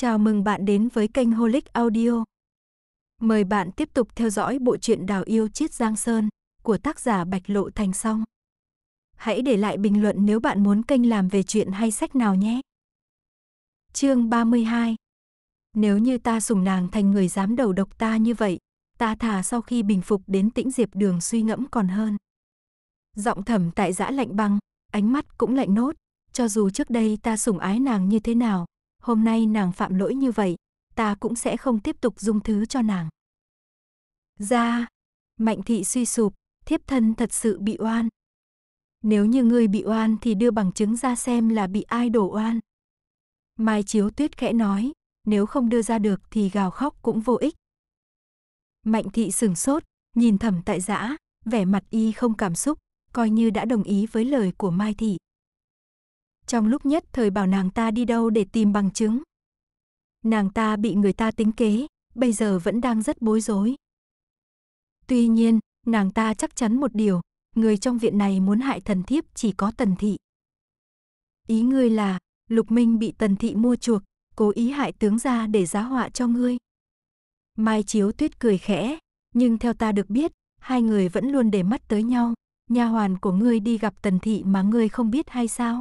Chào mừng bạn đến với kênh Holic Audio. Mời bạn tiếp tục theo dõi bộ truyện Đào yêu chiết Giang Sơn của tác giả Bạch Lộ Thành Song. Hãy để lại bình luận nếu bạn muốn kênh làm về chuyện hay sách nào nhé. Chương 32. Nếu như ta sủng nàng thành người dám đầu độc ta như vậy, ta thà sau khi bình phục đến tĩnh diệp đường suy ngẫm còn hơn. Giọng thầm tại giã lạnh băng, ánh mắt cũng lạnh nốt, cho dù trước đây ta sủng ái nàng như thế nào, hôm nay nàng phạm lỗi như vậy, ta cũng sẽ không tiếp tục dung thứ cho nàng. Ra, Mạnh thị suy sụp, thiếp thân thật sự bị oan. Nếu như ngươi bị oan thì đưa bằng chứng ra xem là bị ai đổ oan. Mai Chiếu Tuyết khẽ nói, nếu không đưa ra được thì gào khóc cũng vô ích. Mạnh thị sửng sốt, nhìn thẩm tại giã, vẻ mặt y không cảm xúc, coi như đã đồng ý với lời của Mai thị. Trong lúc nhất thời bảo nàng ta đi đâu để tìm bằng chứng. Nàng ta bị người ta tính kế, bây giờ vẫn đang rất bối rối. Tuy nhiên, nàng ta chắc chắn một điều, người trong viện này muốn hại thần thiếp chỉ có tần thị. Ý ngươi là, Lục Minh bị tần thị mua chuộc, cố ý hại tướng ra để giá họa cho ngươi. Mai Chiếu Tuyết cười khẽ, nhưng theo ta được biết, hai người vẫn luôn để mắt tới nhau, nha hoàn của ngươi đi gặp tần thị mà ngươi không biết hay sao?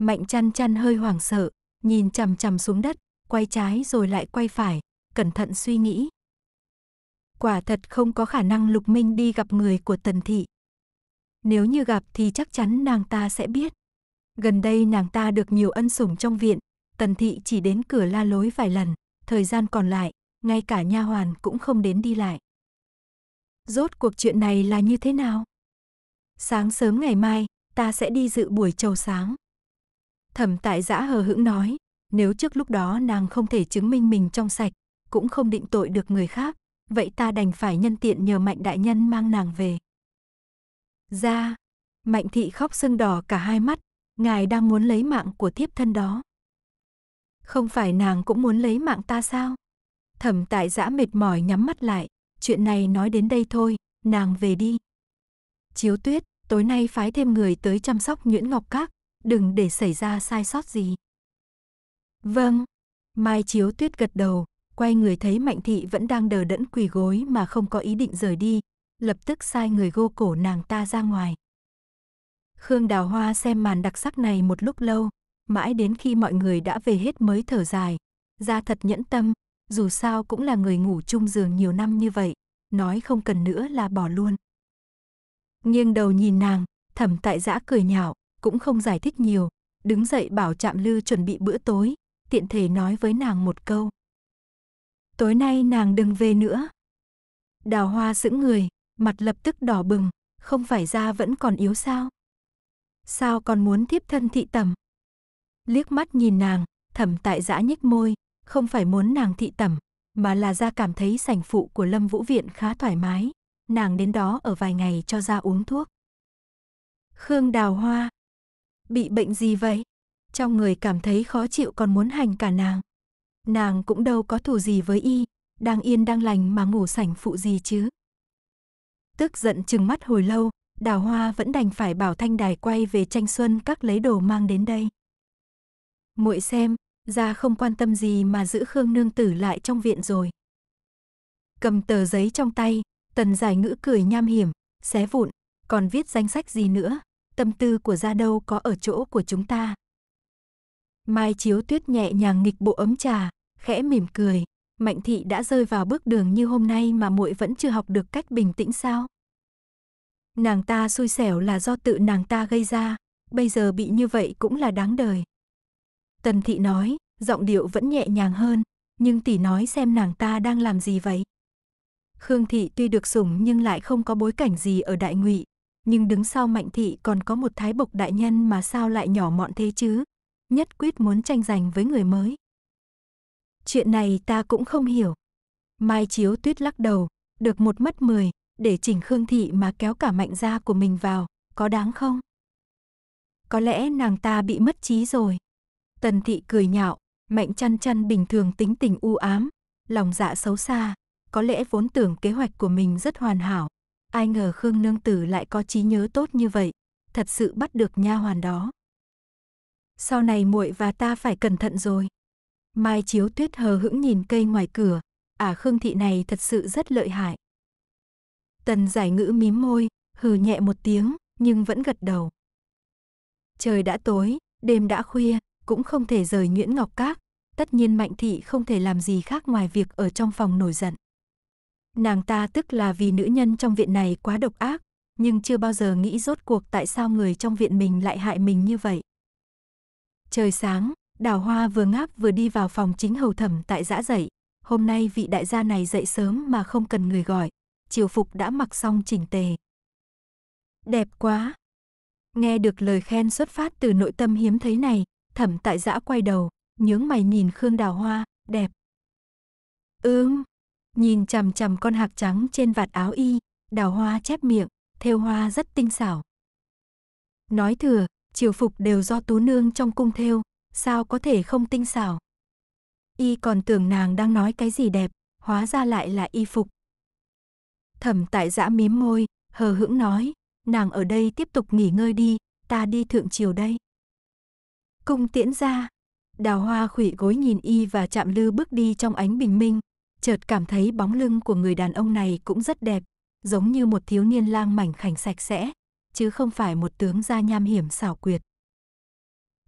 Mạnh chăn chăn hơi hoảng sợ, nhìn chằm chằm xuống đất, quay trái rồi lại quay phải, cẩn thận suy nghĩ. Quả thật không có khả năng Lục Minh đi gặp người của Tần Thị. Nếu như gặp thì chắc chắn nàng ta sẽ biết. Gần đây nàng ta được nhiều ân sủng trong viện, Tần Thị chỉ đến cửa la lối vài lần, thời gian còn lại, ngay cả nha hoàn cũng không đến đi lại. Rốt cuộc chuyện này là như thế nào? Sáng sớm ngày mai, ta sẽ đi dự buổi trầu sáng. Thẩm tại giã hờ hững nói, nếu trước lúc đó nàng không thể chứng minh mình trong sạch, cũng không định tội được người khác, vậy ta đành phải nhân tiện nhờ mạnh đại nhân mang nàng về. Ra, mạnh thị khóc sưng đỏ cả hai mắt, ngài đang muốn lấy mạng của thiếp thân đó. Không phải nàng cũng muốn lấy mạng ta sao? Thẩm tại giã mệt mỏi nhắm mắt lại, chuyện này nói đến đây thôi, nàng về đi. Chiếu tuyết, tối nay phái thêm người tới chăm sóc Nguyễn Ngọc Các, đừng để xảy ra sai sót gì. Vâng, Mai Chiếu Tuyết gật đầu, quay người thấy Mạnh Thị vẫn đang đờ đẫn quỳ gối mà không có ý định rời đi, lập tức sai người gô cổ nàng ta ra ngoài. Khương Đào Hoa xem màn đặc sắc này một lúc lâu, mãi đến khi mọi người đã về hết mới thở dài, ra thật nhẫn tâm, dù sao cũng là người ngủ chung giường nhiều năm như vậy, nói không cần nữa là bỏ luôn. Nghiêng đầu nhìn nàng, thẩm tại giã cười nhạo, cũng không giải thích nhiều, đứng dậy bảo Trạm Lư chuẩn bị bữa tối, tiện thể nói với nàng một câu. Tối nay nàng đừng về nữa. Đào hoa sững người, mặt lập tức đỏ bừng, không phải ra vẫn còn yếu sao? Sao còn muốn tiếp thân thị tẩm? Liếc mắt nhìn nàng, thẩm tại giã nhếch môi, không phải muốn nàng thị tẩm, mà là ra cảm thấy sảnh phụ của Lâm Vũ Viện khá thoải mái, nàng đến đó ở vài ngày cho ra uống thuốc. Khương Đào Hoa, bị bệnh gì vậy? Trong người cảm thấy khó chịu còn muốn hành cả nàng. Nàng cũng đâu có thù gì với y, đang yên đang lành mà ngủ sảnh phụ gì chứ. Tức giận chừng mắt hồi lâu, đào hoa vẫn đành phải bảo thanh đài quay về tranh xuân các lấy đồ mang đến đây. muội xem, ra không quan tâm gì mà giữ Khương Nương Tử lại trong viện rồi. Cầm tờ giấy trong tay, tần giải ngữ cười nham hiểm, xé vụn, còn viết danh sách gì nữa, tâm tư của gia đâu có ở chỗ của chúng ta. Mai chiếu tuyết nhẹ nhàng nghịch bộ ấm trà, khẽ mỉm cười. Mạnh thị đã rơi vào bước đường như hôm nay mà muội vẫn chưa học được cách bình tĩnh sao? Nàng ta xui xẻo là do tự nàng ta gây ra, bây giờ bị như vậy cũng là đáng đời. Tần thị nói, giọng điệu vẫn nhẹ nhàng hơn, nhưng tỷ nói xem nàng ta đang làm gì vậy? Khương thị tuy được sủng nhưng lại không có bối cảnh gì ở đại ngụy, nhưng đứng sau Mạnh Thị còn có một thái bộc đại nhân mà sao lại nhỏ mọn thế chứ? Nhất quyết muốn tranh giành với người mới. Chuyện này ta cũng không hiểu. Mai Chiếu Tuyết lắc đầu, được một mất mười, để chỉnh Khương Thị mà kéo cả mạnh gia của mình vào, có đáng không? Có lẽ nàng ta bị mất trí rồi. Tần Thị cười nhạo, mạnh chăn chăn bình thường tính tình u ám, lòng dạ xấu xa, có lẽ vốn tưởng kế hoạch của mình rất hoàn hảo, Ai ngờ Khương nương tử lại có trí nhớ tốt như vậy, thật sự bắt được nha hoàn đó. Sau này muội và ta phải cẩn thận rồi. Mai Chiếu Tuyết hờ hững nhìn cây ngoài cửa, à Khương thị này thật sự rất lợi hại. Tần giải ngữ mím môi, hừ nhẹ một tiếng, nhưng vẫn gật đầu. Trời đã tối, đêm đã khuya, cũng không thể rời Nguyễn Ngọc Các, tất nhiên Mạnh thị không thể làm gì khác ngoài việc ở trong phòng nổi giận. Nàng ta tức là vì nữ nhân trong viện này quá độc ác, nhưng chưa bao giờ nghĩ rốt cuộc tại sao người trong viện mình lại hại mình như vậy. Trời sáng, Đào Hoa vừa ngáp vừa đi vào phòng chính hầu thẩm tại dã dậy. Hôm nay vị đại gia này dậy sớm mà không cần người gọi, chiều phục đã mặc xong chỉnh tề. Đẹp quá! Nghe được lời khen xuất phát từ nội tâm hiếm thấy này, thẩm tại dã quay đầu, nhướng mày nhìn Khương Đào Hoa, đẹp. Ưm, nhìn chằm chằm con hạc trắng trên vạt áo y, đào hoa chép miệng, thêu hoa rất tinh xảo. Nói thừa, triều phục đều do tú nương trong cung thêu, sao có thể không tinh xảo. Y còn tưởng nàng đang nói cái gì đẹp, hóa ra lại là y phục. Thẩm tại giã mím môi, hờ hững nói, nàng ở đây tiếp tục nghỉ ngơi đi, ta đi thượng triều đây. Cung tiễn ra, đào hoa khủy gối nhìn y và chạm lư bước đi trong ánh bình minh, chợt cảm thấy bóng lưng của người đàn ông này cũng rất đẹp, giống như một thiếu niên lang mảnh khảnh sạch sẽ, chứ không phải một tướng gia nham hiểm xảo quyệt.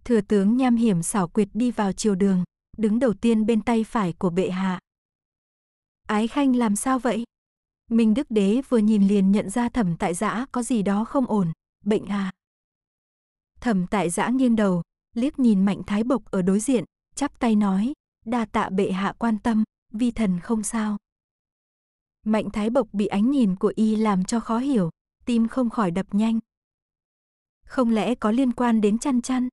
Thừa tướng nham hiểm xảo quyệt đi vào chiều đường, đứng đầu tiên bên tay phải của bệ hạ. Ái khanh làm sao vậy? Minh Đức Đế vừa nhìn liền nhận ra thẩm tại giã có gì đó không ổn, bệnh à. Thẩm tại giã nghiêng đầu, liếc nhìn mạnh thái bộc ở đối diện, chắp tay nói, đa tạ bệ hạ quan tâm vi thần không sao. Mạnh Thái Bộc bị ánh nhìn của y làm cho khó hiểu, tim không khỏi đập nhanh. Không lẽ có liên quan đến chăn chăn?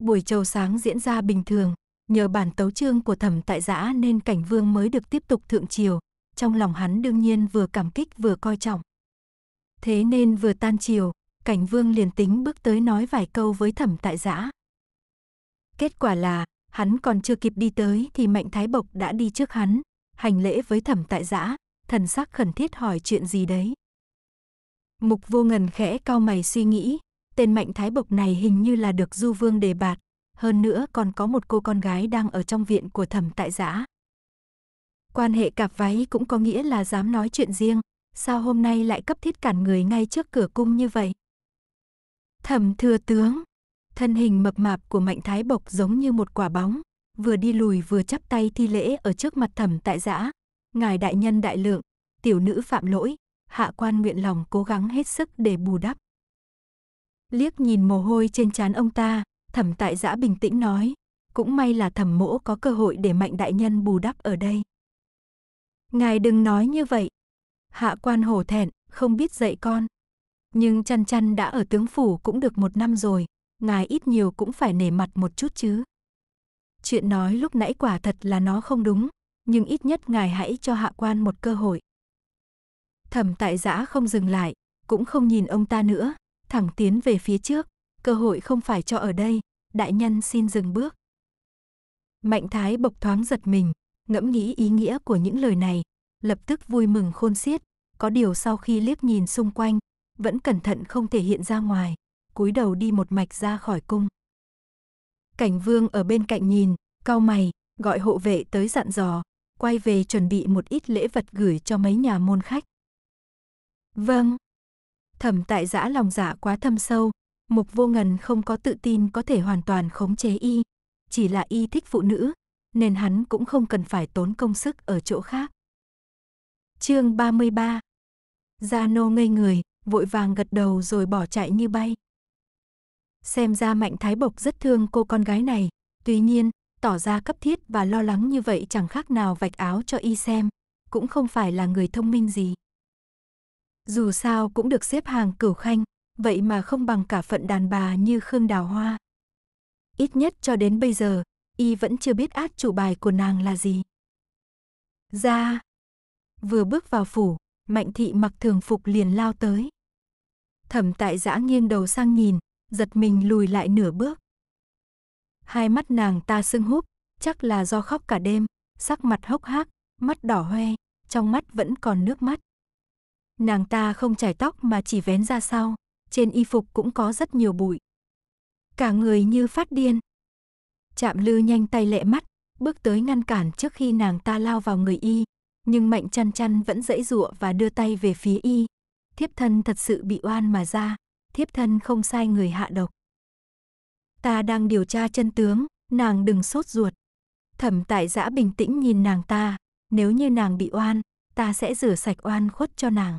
Buổi trầu sáng diễn ra bình thường, nhờ bản tấu chương của thẩm tại giã nên cảnh vương mới được tiếp tục thượng triều, trong lòng hắn đương nhiên vừa cảm kích vừa coi trọng. Thế nên vừa tan triều cảnh vương liền tính bước tới nói vài câu với thẩm tại giã. Kết quả là, Hắn còn chưa kịp đi tới thì Mạnh Thái Bộc đã đi trước hắn, hành lễ với thẩm tại giã, thần sắc khẩn thiết hỏi chuyện gì đấy. Mục vô ngần khẽ cau mày suy nghĩ, tên Mạnh Thái Bộc này hình như là được Du Vương đề bạt, hơn nữa còn có một cô con gái đang ở trong viện của thẩm tại giã. Quan hệ cạp váy cũng có nghĩa là dám nói chuyện riêng, sao hôm nay lại cấp thiết cản người ngay trước cửa cung như vậy? Thẩm thừa tướng, Thân hình mập mạp của Mạnh Thái Bộc giống như một quả bóng, vừa đi lùi vừa chắp tay thi lễ ở trước mặt thẩm tại giã. Ngài đại nhân đại lượng, tiểu nữ phạm lỗi, hạ quan nguyện lòng cố gắng hết sức để bù đắp. Liếc nhìn mồ hôi trên trán ông ta, thẩm tại giã bình tĩnh nói, cũng may là thẩm mỗ có cơ hội để mạnh đại nhân bù đắp ở đây. Ngài đừng nói như vậy. Hạ quan hổ thẹn, không biết dạy con. Nhưng chăn chăn đã ở tướng phủ cũng được một năm rồi, ngài ít nhiều cũng phải nể mặt một chút chứ. Chuyện nói lúc nãy quả thật là nó không đúng, nhưng ít nhất ngài hãy cho hạ quan một cơ hội. Thẩm tại giã không dừng lại, cũng không nhìn ông ta nữa, thẳng tiến về phía trước, cơ hội không phải cho ở đây, đại nhân xin dừng bước. Mạnh thái bộc thoáng giật mình, ngẫm nghĩ ý nghĩa của những lời này, lập tức vui mừng khôn xiết, có điều sau khi liếc nhìn xung quanh, vẫn cẩn thận không thể hiện ra ngoài cúi đầu đi một mạch ra khỏi cung. Cảnh vương ở bên cạnh nhìn, cau mày, gọi hộ vệ tới dặn dò, quay về chuẩn bị một ít lễ vật gửi cho mấy nhà môn khách. Vâng. Thẩm tại giã lòng dạ quá thâm sâu, mục vô ngần không có tự tin có thể hoàn toàn khống chế y, chỉ là y thích phụ nữ, nên hắn cũng không cần phải tốn công sức ở chỗ khác. Chương 33 Gia Nô ngây người, vội vàng gật đầu rồi bỏ chạy như bay xem ra Mạnh Thái Bộc rất thương cô con gái này. Tuy nhiên, tỏ ra cấp thiết và lo lắng như vậy chẳng khác nào vạch áo cho y xem, cũng không phải là người thông minh gì. Dù sao cũng được xếp hàng cửu khanh, vậy mà không bằng cả phận đàn bà như Khương Đào Hoa. Ít nhất cho đến bây giờ, y vẫn chưa biết át chủ bài của nàng là gì. Ra! Vừa bước vào phủ, Mạnh Thị mặc thường phục liền lao tới. Thẩm tại giã nghiêng đầu sang nhìn, giật mình lùi lại nửa bước. Hai mắt nàng ta sưng húp, chắc là do khóc cả đêm, sắc mặt hốc hác, mắt đỏ hoe, trong mắt vẫn còn nước mắt. Nàng ta không chải tóc mà chỉ vén ra sau, trên y phục cũng có rất nhiều bụi. Cả người như phát điên. Chạm lư nhanh tay lẹ mắt, bước tới ngăn cản trước khi nàng ta lao vào người y, nhưng mạnh chăn chăn vẫn dãy giụa và đưa tay về phía y. Thiếp thân thật sự bị oan mà ra thiếp thân không sai người hạ độc. Ta đang điều tra chân tướng, nàng đừng sốt ruột. Thẩm tại giã bình tĩnh nhìn nàng ta, nếu như nàng bị oan, ta sẽ rửa sạch oan khuất cho nàng.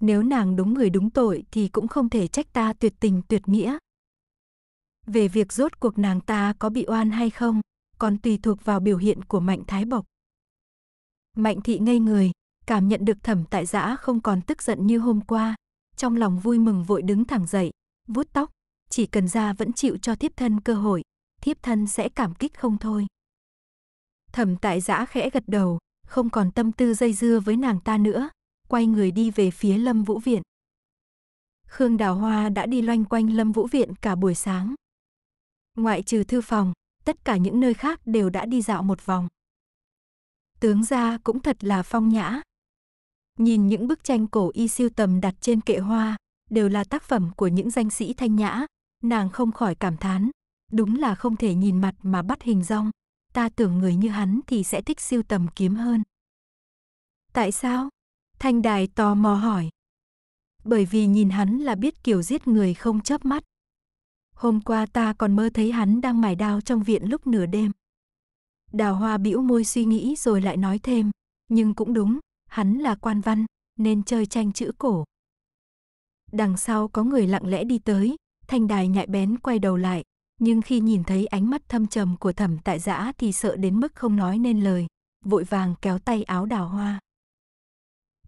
Nếu nàng đúng người đúng tội thì cũng không thể trách ta tuyệt tình tuyệt nghĩa. Về việc rốt cuộc nàng ta có bị oan hay không, còn tùy thuộc vào biểu hiện của Mạnh Thái Bộc. Mạnh Thị ngây người, cảm nhận được thẩm tại giã không còn tức giận như hôm qua, trong lòng vui mừng vội đứng thẳng dậy, vuốt tóc, chỉ cần ra vẫn chịu cho thiếp thân cơ hội, thiếp thân sẽ cảm kích không thôi. Thẩm tại giã khẽ gật đầu, không còn tâm tư dây dưa với nàng ta nữa, quay người đi về phía Lâm Vũ Viện. Khương Đào Hoa đã đi loanh quanh Lâm Vũ Viện cả buổi sáng. Ngoại trừ thư phòng, tất cả những nơi khác đều đã đi dạo một vòng. Tướng gia cũng thật là phong nhã, Nhìn những bức tranh cổ y siêu tầm đặt trên kệ hoa, đều là tác phẩm của những danh sĩ thanh nhã, nàng không khỏi cảm thán. Đúng là không thể nhìn mặt mà bắt hình rong. Ta tưởng người như hắn thì sẽ thích siêu tầm kiếm hơn. Tại sao? Thanh đài tò mò hỏi. Bởi vì nhìn hắn là biết kiểu giết người không chớp mắt. Hôm qua ta còn mơ thấy hắn đang mài đao trong viện lúc nửa đêm. Đào hoa bĩu môi suy nghĩ rồi lại nói thêm. Nhưng cũng đúng, hắn là quan văn, nên chơi tranh chữ cổ. Đằng sau có người lặng lẽ đi tới, thanh đài nhạy bén quay đầu lại, nhưng khi nhìn thấy ánh mắt thâm trầm của thẩm tại giã thì sợ đến mức không nói nên lời, vội vàng kéo tay áo đào hoa.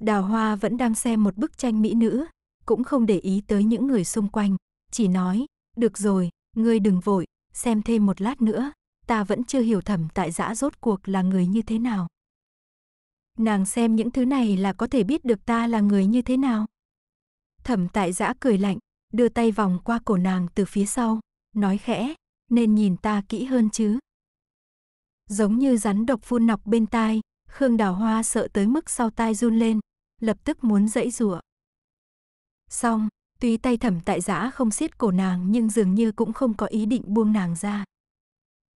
Đào hoa vẫn đang xem một bức tranh mỹ nữ, cũng không để ý tới những người xung quanh, chỉ nói, được rồi, ngươi đừng vội, xem thêm một lát nữa, ta vẫn chưa hiểu thẩm tại giã rốt cuộc là người như thế nào. Nàng xem những thứ này là có thể biết được ta là người như thế nào. Thẩm tại giã cười lạnh, đưa tay vòng qua cổ nàng từ phía sau, nói khẽ, nên nhìn ta kỹ hơn chứ. Giống như rắn độc phun nọc bên tai, Khương Đào Hoa sợ tới mức sau tai run lên, lập tức muốn dãy rủa. Xong, tuy tay thẩm tại giã không siết cổ nàng nhưng dường như cũng không có ý định buông nàng ra.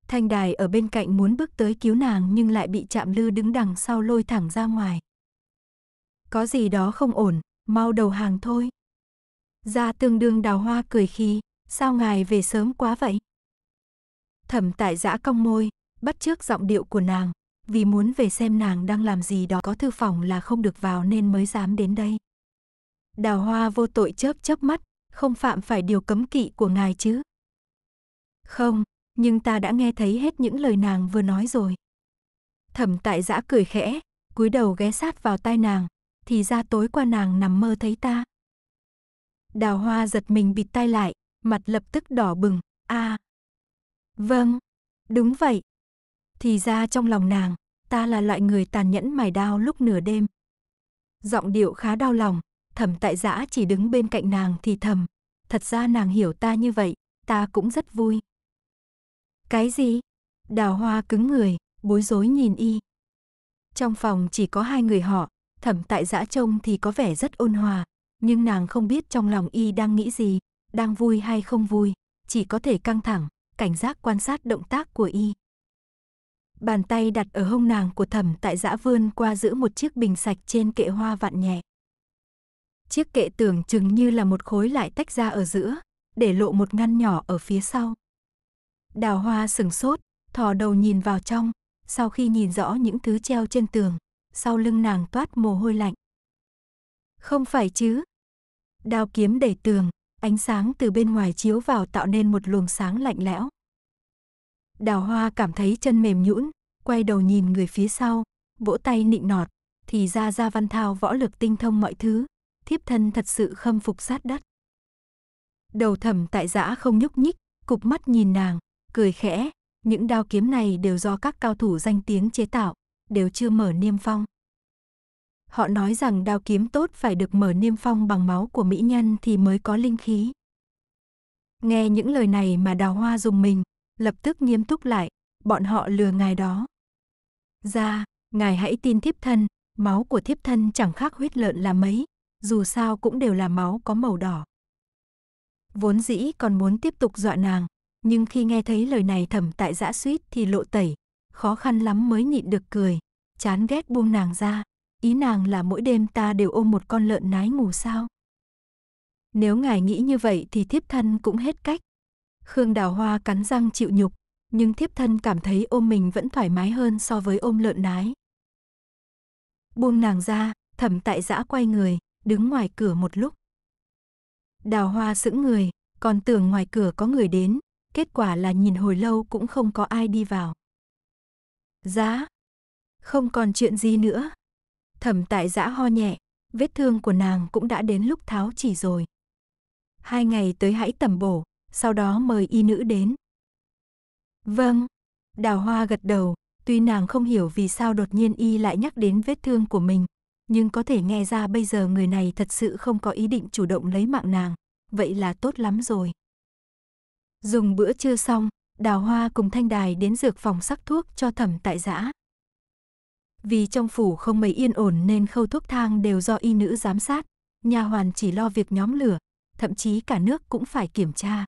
Thanh đài ở bên cạnh muốn bước tới cứu nàng nhưng lại bị chạm lư đứng đằng sau lôi thẳng ra ngoài. Có gì đó không ổn, mau đầu hàng thôi. Gia tương đương đào hoa cười khi, sao ngài về sớm quá vậy? Thẩm tại giã cong môi, bắt trước giọng điệu của nàng, vì muốn về xem nàng đang làm gì đó có thư phòng là không được vào nên mới dám đến đây. Đào hoa vô tội chớp chớp mắt, không phạm phải điều cấm kỵ của ngài chứ? Không, nhưng ta đã nghe thấy hết những lời nàng vừa nói rồi. Thẩm tại giã cười khẽ, cúi đầu ghé sát vào tai nàng, thì ra tối qua nàng nằm mơ thấy ta. Đào hoa giật mình bịt tai lại, mặt lập tức đỏ bừng, a à, Vâng, đúng vậy. Thì ra trong lòng nàng, ta là loại người tàn nhẫn mài đao lúc nửa đêm. Giọng điệu khá đau lòng, thẩm tại giã chỉ đứng bên cạnh nàng thì thầm. Thật ra nàng hiểu ta như vậy, ta cũng rất vui. Cái gì? Đào hoa cứng người, bối rối nhìn y. Trong phòng chỉ có hai người họ, thẩm tại giã trông thì có vẻ rất ôn hòa, nhưng nàng không biết trong lòng y đang nghĩ gì, đang vui hay không vui, chỉ có thể căng thẳng, cảnh giác quan sát động tác của y. Bàn tay đặt ở hông nàng của thẩm tại giã vươn qua giữ một chiếc bình sạch trên kệ hoa vạn nhẹ. Chiếc kệ tưởng chừng như là một khối lại tách ra ở giữa, để lộ một ngăn nhỏ ở phía sau. Đào hoa sừng sốt, thò đầu nhìn vào trong, sau khi nhìn rõ những thứ treo trên tường, sau lưng nàng toát mồ hôi lạnh. Không phải chứ? Đào kiếm đẩy tường, ánh sáng từ bên ngoài chiếu vào tạo nên một luồng sáng lạnh lẽo. Đào hoa cảm thấy chân mềm nhũn, quay đầu nhìn người phía sau, vỗ tay nịnh nọt, thì ra ra văn thao võ lực tinh thông mọi thứ, thiếp thân thật sự khâm phục sát đất. Đầu thầm tại giã không nhúc nhích, cục mắt nhìn nàng, cười khẽ, những đao kiếm này đều do các cao thủ danh tiếng chế tạo, đều chưa mở niêm phong. Họ nói rằng đao kiếm tốt phải được mở niêm phong bằng máu của mỹ nhân thì mới có linh khí. Nghe những lời này mà đào hoa dùng mình, lập tức nghiêm túc lại, bọn họ lừa ngài đó. Ra, dạ, ngài hãy tin thiếp thân, máu của thiếp thân chẳng khác huyết lợn là mấy, dù sao cũng đều là máu có màu đỏ. Vốn dĩ còn muốn tiếp tục dọa nàng, nhưng khi nghe thấy lời này thẩm tại giã suýt thì lộ tẩy, khó khăn lắm mới nhịn được cười, chán ghét buông nàng ra, ý nàng là mỗi đêm ta đều ôm một con lợn nái ngủ sao. Nếu ngài nghĩ như vậy thì thiếp thân cũng hết cách. Khương Đào Hoa cắn răng chịu nhục, nhưng thiếp thân cảm thấy ôm mình vẫn thoải mái hơn so với ôm lợn nái. Buông nàng ra, thẩm tại giã quay người, đứng ngoài cửa một lúc. Đào Hoa sững người, còn tưởng ngoài cửa có người đến, Kết quả là nhìn hồi lâu cũng không có ai đi vào. Giá. Không còn chuyện gì nữa. Thẩm tại giã ho nhẹ, vết thương của nàng cũng đã đến lúc tháo chỉ rồi. Hai ngày tới hãy tẩm bổ, sau đó mời y nữ đến. Vâng. Đào hoa gật đầu, tuy nàng không hiểu vì sao đột nhiên y lại nhắc đến vết thương của mình, nhưng có thể nghe ra bây giờ người này thật sự không có ý định chủ động lấy mạng nàng, vậy là tốt lắm rồi. Dùng bữa trưa xong, Đào Hoa cùng Thanh Đài đến dược phòng sắc thuốc cho thẩm tại giã. Vì trong phủ không mấy yên ổn nên khâu thuốc thang đều do y nữ giám sát, nhà hoàn chỉ lo việc nhóm lửa, thậm chí cả nước cũng phải kiểm tra.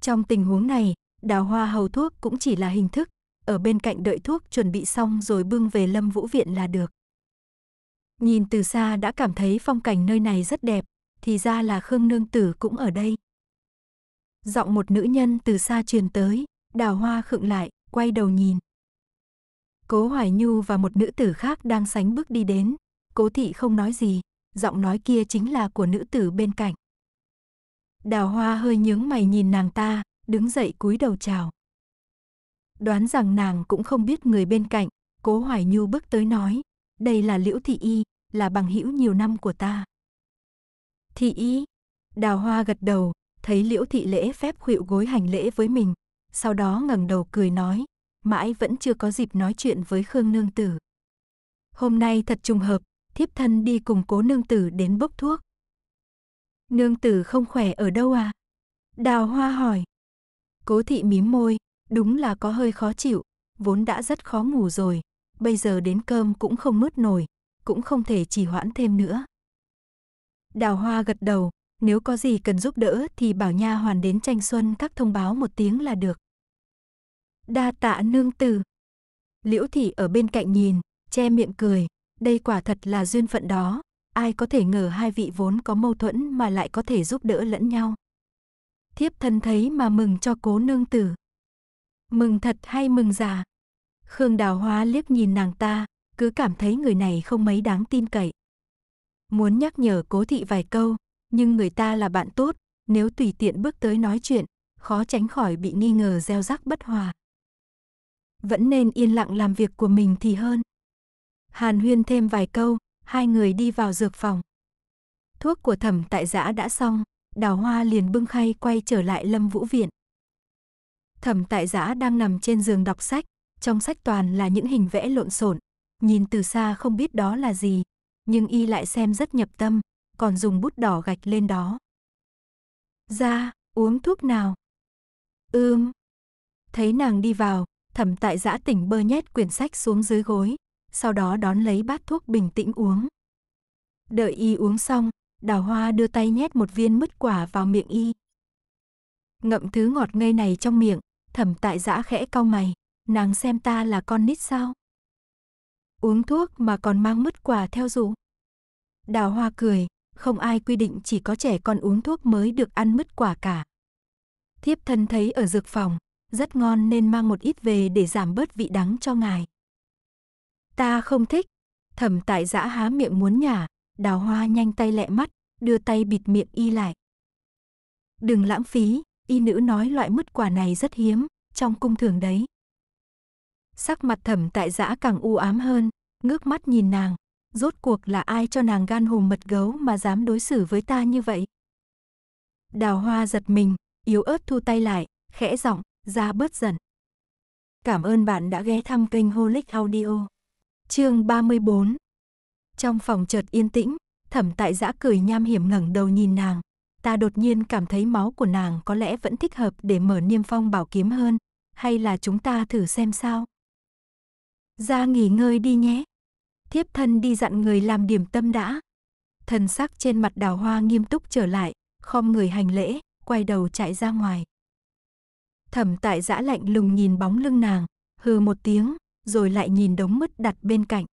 Trong tình huống này, đào hoa hầu thuốc cũng chỉ là hình thức, ở bên cạnh đợi thuốc chuẩn bị xong rồi bưng về lâm vũ viện là được. Nhìn từ xa đã cảm thấy phong cảnh nơi này rất đẹp, thì ra là Khương Nương Tử cũng ở đây. Giọng một nữ nhân từ xa truyền tới, đào hoa khựng lại, quay đầu nhìn. Cố Hoài Nhu và một nữ tử khác đang sánh bước đi đến. Cố thị không nói gì, giọng nói kia chính là của nữ tử bên cạnh. Đào hoa hơi nhướng mày nhìn nàng ta, đứng dậy cúi đầu chào. Đoán rằng nàng cũng không biết người bên cạnh, Cố Hoài Nhu bước tới nói, đây là Liễu Thị Y, là bằng hữu nhiều năm của ta. Thị Y, đào hoa gật đầu, thấy Liễu Thị Lễ phép khuỵu gối hành lễ với mình, sau đó ngẩng đầu cười nói, mãi vẫn chưa có dịp nói chuyện với Khương Nương Tử. Hôm nay thật trùng hợp, thiếp thân đi cùng cố Nương Tử đến bốc thuốc. Nương Tử không khỏe ở đâu à? Đào Hoa hỏi. Cố thị mím môi, đúng là có hơi khó chịu, vốn đã rất khó ngủ rồi, bây giờ đến cơm cũng không nuốt nổi, cũng không thể trì hoãn thêm nữa. Đào Hoa gật đầu, nếu có gì cần giúp đỡ thì bảo nha hoàn đến tranh xuân các thông báo một tiếng là được. Đa tạ nương tử. Liễu thị ở bên cạnh nhìn, che miệng cười, đây quả thật là duyên phận đó, ai có thể ngờ hai vị vốn có mâu thuẫn mà lại có thể giúp đỡ lẫn nhau. Thiếp thân thấy mà mừng cho cố nương tử. Mừng thật hay mừng già. Khương Đào Hoa liếc nhìn nàng ta, cứ cảm thấy người này không mấy đáng tin cậy. Muốn nhắc nhở cố thị vài câu, nhưng người ta là bạn tốt, nếu tùy tiện bước tới nói chuyện, khó tránh khỏi bị nghi ngờ gieo rắc bất hòa. Vẫn nên yên lặng làm việc của mình thì hơn. Hàn huyên thêm vài câu, hai người đi vào dược phòng. Thuốc của thẩm tại giã đã xong, đào hoa liền bưng khay quay trở lại lâm vũ viện. Thẩm tại giã đang nằm trên giường đọc sách, trong sách toàn là những hình vẽ lộn xộn, nhìn từ xa không biết đó là gì, nhưng y lại xem rất nhập tâm, còn dùng bút đỏ gạch lên đó. Ra, uống thuốc nào. Ưm. Thấy nàng đi vào, thẩm tại giã tỉnh bơ nhét quyển sách xuống dưới gối, sau đó đón lấy bát thuốc bình tĩnh uống. Đợi y uống xong, đào hoa đưa tay nhét một viên mứt quả vào miệng y. Ngậm thứ ngọt ngây này trong miệng, thẩm tại giã khẽ cau mày, nàng xem ta là con nít sao? Uống thuốc mà còn mang mứt quả theo dụ. Đào hoa cười, không ai quy định chỉ có trẻ con uống thuốc mới được ăn mứt quả cả. Thiếp thân thấy ở dược phòng, rất ngon nên mang một ít về để giảm bớt vị đắng cho ngài. Ta không thích. Thẩm tại giã há miệng muốn nhả, đào hoa nhanh tay lẹ mắt, đưa tay bịt miệng y lại. Đừng lãng phí, y nữ nói loại mứt quả này rất hiếm, trong cung thường đấy. Sắc mặt thẩm tại giã càng u ám hơn, ngước mắt nhìn nàng, rốt cuộc là ai cho nàng gan hùm mật gấu mà dám đối xử với ta như vậy? Đào hoa giật mình, yếu ớt thu tay lại, khẽ giọng, ra bớt giận. Cảm ơn bạn đã ghé thăm kênh Holic Audio. Chương 34 Trong phòng chợt yên tĩnh, thẩm tại giã cười nham hiểm ngẩng đầu nhìn nàng. Ta đột nhiên cảm thấy máu của nàng có lẽ vẫn thích hợp để mở niêm phong bảo kiếm hơn. Hay là chúng ta thử xem sao? Ra nghỉ ngơi đi nhé thiếp thân đi dặn người làm điểm tâm đã. Thần sắc trên mặt đào hoa nghiêm túc trở lại, khom người hành lễ, quay đầu chạy ra ngoài. Thẩm tại giã lạnh lùng nhìn bóng lưng nàng, hừ một tiếng, rồi lại nhìn đống mứt đặt bên cạnh.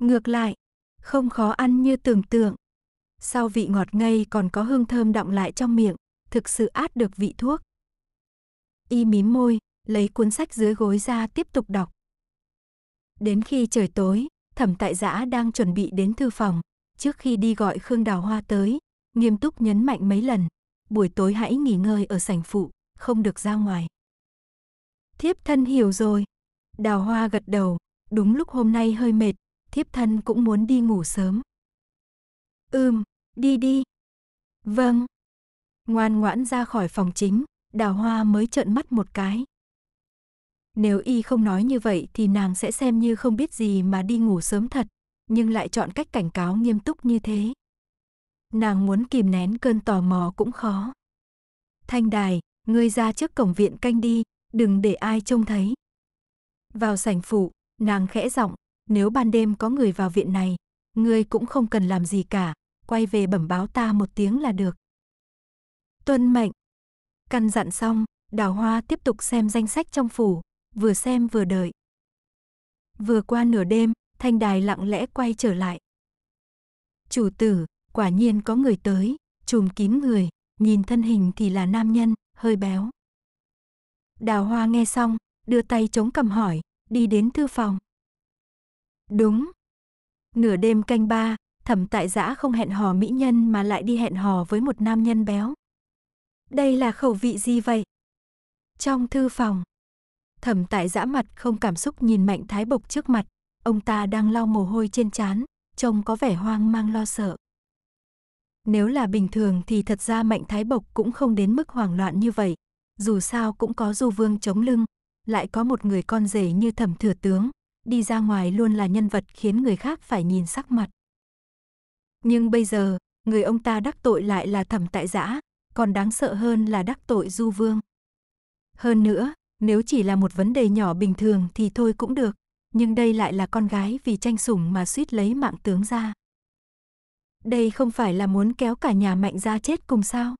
Ngược lại, không khó ăn như tưởng tượng. Sau vị ngọt ngây còn có hương thơm đọng lại trong miệng, thực sự át được vị thuốc. Y mím môi, lấy cuốn sách dưới gối ra tiếp tục đọc. Đến khi trời tối, thẩm tại giã đang chuẩn bị đến thư phòng. Trước khi đi gọi Khương Đào Hoa tới, nghiêm túc nhấn mạnh mấy lần. Buổi tối hãy nghỉ ngơi ở sảnh phụ, không được ra ngoài. Thiếp thân hiểu rồi. Đào Hoa gật đầu, đúng lúc hôm nay hơi mệt, thiếp thân cũng muốn đi ngủ sớm. Ừm, đi đi. Vâng. Ngoan ngoãn ra khỏi phòng chính, Đào Hoa mới trợn mắt một cái. Nếu y không nói như vậy thì nàng sẽ xem như không biết gì mà đi ngủ sớm thật, nhưng lại chọn cách cảnh cáo nghiêm túc như thế. Nàng muốn kìm nén cơn tò mò cũng khó. Thanh đài, ngươi ra trước cổng viện canh đi, đừng để ai trông thấy. Vào sảnh phụ, nàng khẽ giọng, nếu ban đêm có người vào viện này, ngươi cũng không cần làm gì cả, quay về bẩm báo ta một tiếng là được. Tuân mệnh. Căn dặn xong, Đào Hoa tiếp tục xem danh sách trong phủ, vừa xem vừa đợi. Vừa qua nửa đêm, thanh đài lặng lẽ quay trở lại. Chủ tử, quả nhiên có người tới, trùm kín người, nhìn thân hình thì là nam nhân, hơi béo. Đào hoa nghe xong, đưa tay chống cầm hỏi, đi đến thư phòng. Đúng. Nửa đêm canh ba, thẩm tại giã không hẹn hò mỹ nhân mà lại đi hẹn hò với một nam nhân béo. Đây là khẩu vị gì vậy? Trong thư phòng, Thẩm tại dã mặt không cảm xúc nhìn mạnh thái bộc trước mặt, ông ta đang lau mồ hôi trên trán, trông có vẻ hoang mang lo sợ. Nếu là bình thường thì thật ra mạnh thái bộc cũng không đến mức hoảng loạn như vậy, dù sao cũng có du vương chống lưng, lại có một người con rể như thẩm thừa tướng, đi ra ngoài luôn là nhân vật khiến người khác phải nhìn sắc mặt. Nhưng bây giờ, người ông ta đắc tội lại là thẩm tại giã, còn đáng sợ hơn là đắc tội du vương. Hơn nữa, nếu chỉ là một vấn đề nhỏ bình thường thì thôi cũng được, nhưng đây lại là con gái vì tranh sủng mà suýt lấy mạng tướng ra. Đây không phải là muốn kéo cả nhà mạnh ra chết cùng sao?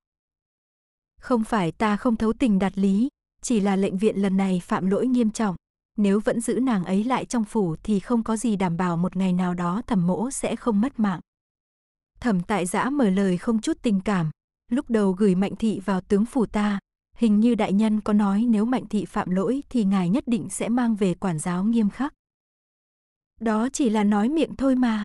Không phải ta không thấu tình đạt lý, chỉ là lệnh viện lần này phạm lỗi nghiêm trọng. Nếu vẫn giữ nàng ấy lại trong phủ thì không có gì đảm bảo một ngày nào đó thẩm mỗ sẽ không mất mạng. Thẩm tại giã mở lời không chút tình cảm, lúc đầu gửi mạnh thị vào tướng phủ ta, hình như đại nhân có nói nếu Mạnh thị phạm lỗi thì ngài nhất định sẽ mang về quản giáo nghiêm khắc. Đó chỉ là nói miệng thôi mà.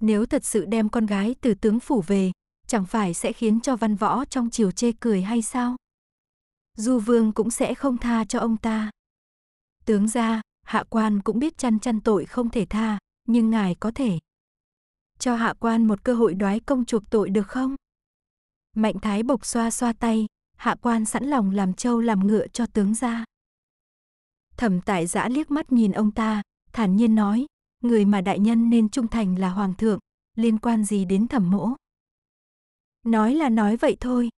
Nếu thật sự đem con gái từ tướng phủ về, chẳng phải sẽ khiến cho văn võ trong chiều chê cười hay sao? Du Vương cũng sẽ không tha cho ông ta. Tướng gia, hạ quan cũng biết chăn chăn tội không thể tha, nhưng ngài có thể. Cho hạ quan một cơ hội đoái công chuộc tội được không? Mạnh Thái Bộc xoa xoa tay, hạ quan sẵn lòng làm trâu làm ngựa cho tướng gia. Thẩm tại giã liếc mắt nhìn ông ta, thản nhiên nói, người mà đại nhân nên trung thành là hoàng thượng, liên quan gì đến thẩm mỗ. Nói là nói vậy thôi.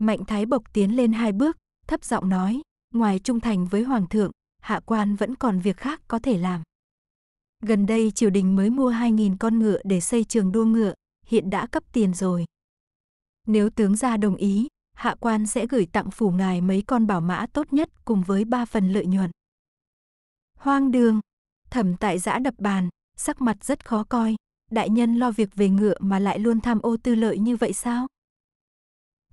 Mạnh thái bộc tiến lên hai bước, thấp giọng nói, ngoài trung thành với hoàng thượng, hạ quan vẫn còn việc khác có thể làm. Gần đây triều đình mới mua 2.000 con ngựa để xây trường đua ngựa, hiện đã cấp tiền rồi. Nếu tướng gia đồng ý, hạ quan sẽ gửi tặng phủ ngài mấy con bảo mã tốt nhất cùng với ba phần lợi nhuận. Hoang đường, thẩm tại giã đập bàn, sắc mặt rất khó coi, đại nhân lo việc về ngựa mà lại luôn tham ô tư lợi như vậy sao?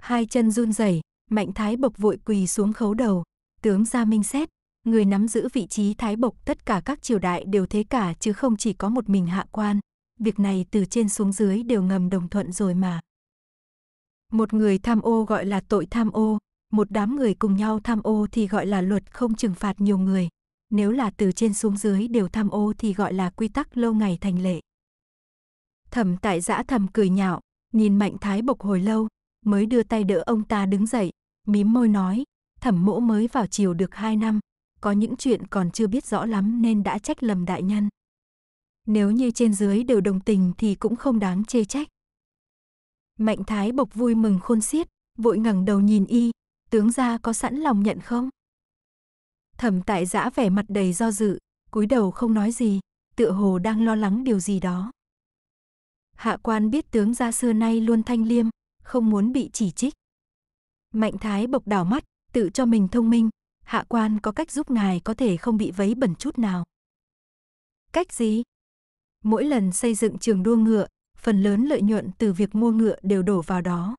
Hai chân run rẩy, mạnh thái bộc vội quỳ xuống khấu đầu, tướng ra minh xét, người nắm giữ vị trí thái bộc tất cả các triều đại đều thế cả chứ không chỉ có một mình hạ quan, việc này từ trên xuống dưới đều ngầm đồng thuận rồi mà. Một người tham ô gọi là tội tham ô, một đám người cùng nhau tham ô thì gọi là luật không trừng phạt nhiều người. Nếu là từ trên xuống dưới đều tham ô thì gọi là quy tắc lâu ngày thành lệ. Thẩm tại giã thầm cười nhạo, nhìn mạnh thái bộc hồi lâu, mới đưa tay đỡ ông ta đứng dậy, mím môi nói, thẩm mỗ mới vào chiều được hai năm, có những chuyện còn chưa biết rõ lắm nên đã trách lầm đại nhân. Nếu như trên dưới đều đồng tình thì cũng không đáng chê trách. Mạnh Thái Bộc vui mừng khôn xiết, vội ngẩng đầu nhìn y, tướng gia có sẵn lòng nhận không? Thẩm tại giã vẻ mặt đầy do dự, cúi đầu không nói gì, tựa hồ đang lo lắng điều gì đó. Hạ quan biết tướng gia xưa nay luôn thanh liêm, không muốn bị chỉ trích. Mạnh Thái Bộc đảo mắt, tự cho mình thông minh, hạ quan có cách giúp ngài có thể không bị vấy bẩn chút nào. Cách gì? Mỗi lần xây dựng trường đua ngựa, phần lớn lợi nhuận từ việc mua ngựa đều đổ vào đó.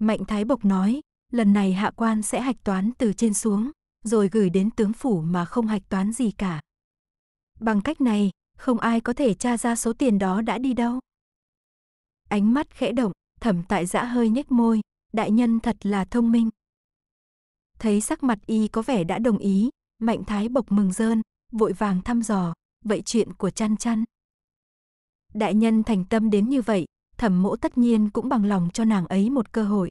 Mạnh Thái Bộc nói, lần này hạ quan sẽ hạch toán từ trên xuống, rồi gửi đến tướng phủ mà không hạch toán gì cả. Bằng cách này, không ai có thể tra ra số tiền đó đã đi đâu. Ánh mắt khẽ động, thẩm tại dã hơi nhếch môi, đại nhân thật là thông minh. Thấy sắc mặt y có vẻ đã đồng ý, mạnh thái bộc mừng rơn, vội vàng thăm dò, vậy chuyện của chăn chăn. Đại nhân thành tâm đến như vậy, thẩm mỗ tất nhiên cũng bằng lòng cho nàng ấy một cơ hội.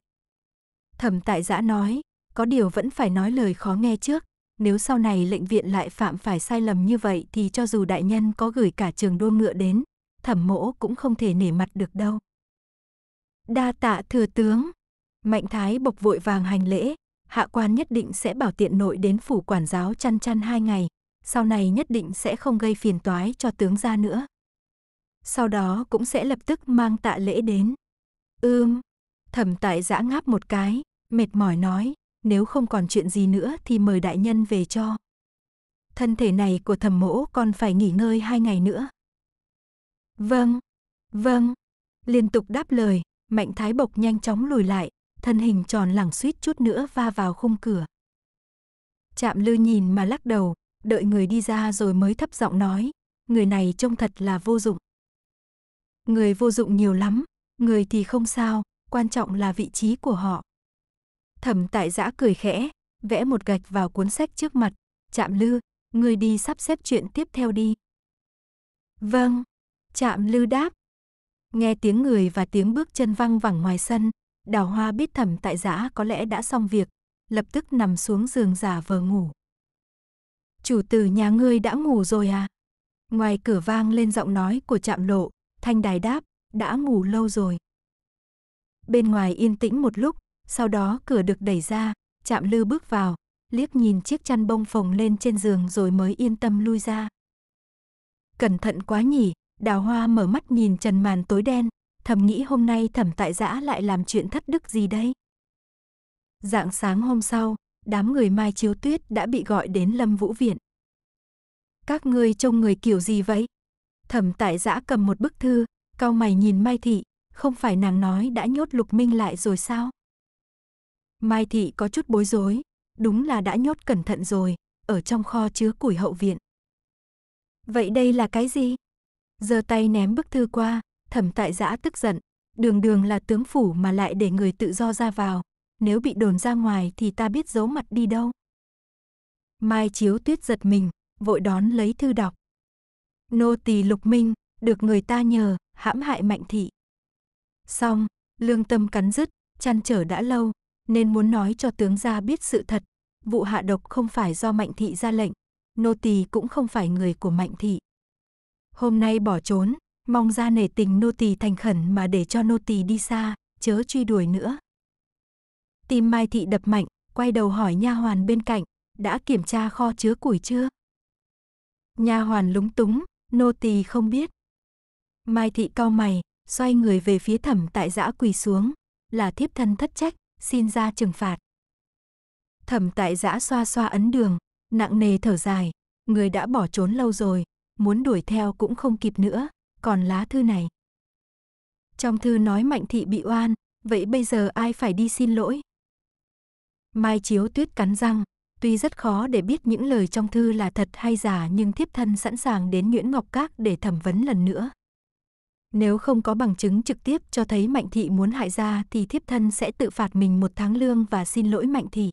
Thẩm tại giã nói, có điều vẫn phải nói lời khó nghe trước, nếu sau này lệnh viện lại phạm phải sai lầm như vậy thì cho dù đại nhân có gửi cả trường đua ngựa đến, thẩm mỗ cũng không thể nể mặt được đâu. Đa tạ thừa tướng, mạnh thái bộc vội vàng hành lễ, hạ quan nhất định sẽ bảo tiện nội đến phủ quản giáo chăn chăn hai ngày, sau này nhất định sẽ không gây phiền toái cho tướng gia nữa sau đó cũng sẽ lập tức mang tạ lễ đến. Ưm, thẩm tại giã ngáp một cái, mệt mỏi nói, nếu không còn chuyện gì nữa thì mời đại nhân về cho. Thân thể này của thẩm mỗ còn phải nghỉ ngơi hai ngày nữa. Vâng, vâng, liên tục đáp lời, mạnh thái bộc nhanh chóng lùi lại, thân hình tròn lẳng suýt chút nữa va vào khung cửa. Chạm lư nhìn mà lắc đầu, đợi người đi ra rồi mới thấp giọng nói, người này trông thật là vô dụng. Người vô dụng nhiều lắm, người thì không sao, quan trọng là vị trí của họ. Thẩm tại giã cười khẽ, vẽ một gạch vào cuốn sách trước mặt, chạm lư, người đi sắp xếp chuyện tiếp theo đi. Vâng, chạm lư đáp. Nghe tiếng người và tiếng bước chân văng vẳng ngoài sân, đào hoa biết thẩm tại giã có lẽ đã xong việc, lập tức nằm xuống giường giả vờ ngủ. Chủ tử nhà ngươi đã ngủ rồi à? Ngoài cửa vang lên giọng nói của chạm lộ, Thanh Đài đáp, đã ngủ lâu rồi. Bên ngoài yên tĩnh một lúc, sau đó cửa được đẩy ra, chạm lư bước vào, liếc nhìn chiếc chăn bông phồng lên trên giường rồi mới yên tâm lui ra. Cẩn thận quá nhỉ, đào hoa mở mắt nhìn trần màn tối đen, thầm nghĩ hôm nay thẩm tại giã lại làm chuyện thất đức gì đây. Dạng sáng hôm sau, đám người Mai Chiếu Tuyết đã bị gọi đến Lâm Vũ Viện. Các ngươi trông người kiểu gì vậy? Thẩm tại giã cầm một bức thư, cao mày nhìn Mai Thị, không phải nàng nói đã nhốt Lục Minh lại rồi sao? Mai Thị có chút bối rối, đúng là đã nhốt cẩn thận rồi, ở trong kho chứa củi hậu viện. Vậy đây là cái gì? giờ tay ném bức thư qua, thẩm tại giã tức giận, đường đường là tướng phủ mà lại để người tự do ra vào, nếu bị đồn ra ngoài thì ta biết giấu mặt đi đâu. Mai chiếu tuyết giật mình, vội đón lấy thư đọc. Nô tỳ Lục Minh, được người ta nhờ, hãm hại Mạnh thị. Xong, lương tâm cắn rứt, chăn trở đã lâu, nên muốn nói cho tướng gia biết sự thật. Vụ hạ độc không phải do Mạnh thị ra lệnh, nô tỳ cũng không phải người của Mạnh thị. Hôm nay bỏ trốn, mong ra nể tình nô tỳ thành khẩn mà để cho nô tỳ đi xa, chớ truy đuổi nữa. Tim Mai thị đập mạnh, quay đầu hỏi nha hoàn bên cạnh, đã kiểm tra kho chứa củi chưa? Nha hoàn lúng túng, nô tỳ không biết. Mai thị cau mày, xoay người về phía thẩm tại giã quỳ xuống, là thiếp thân thất trách, xin ra trừng phạt. Thẩm tại giã xoa xoa ấn đường, nặng nề thở dài, người đã bỏ trốn lâu rồi, muốn đuổi theo cũng không kịp nữa, còn lá thư này. Trong thư nói Mạnh Thị bị oan, vậy bây giờ ai phải đi xin lỗi? Mai Chiếu Tuyết cắn răng, Tuy rất khó để biết những lời trong thư là thật hay giả nhưng thiếp thân sẵn sàng đến Nguyễn Ngọc Các để thẩm vấn lần nữa. Nếu không có bằng chứng trực tiếp cho thấy Mạnh Thị muốn hại gia thì thiếp thân sẽ tự phạt mình một tháng lương và xin lỗi Mạnh Thị.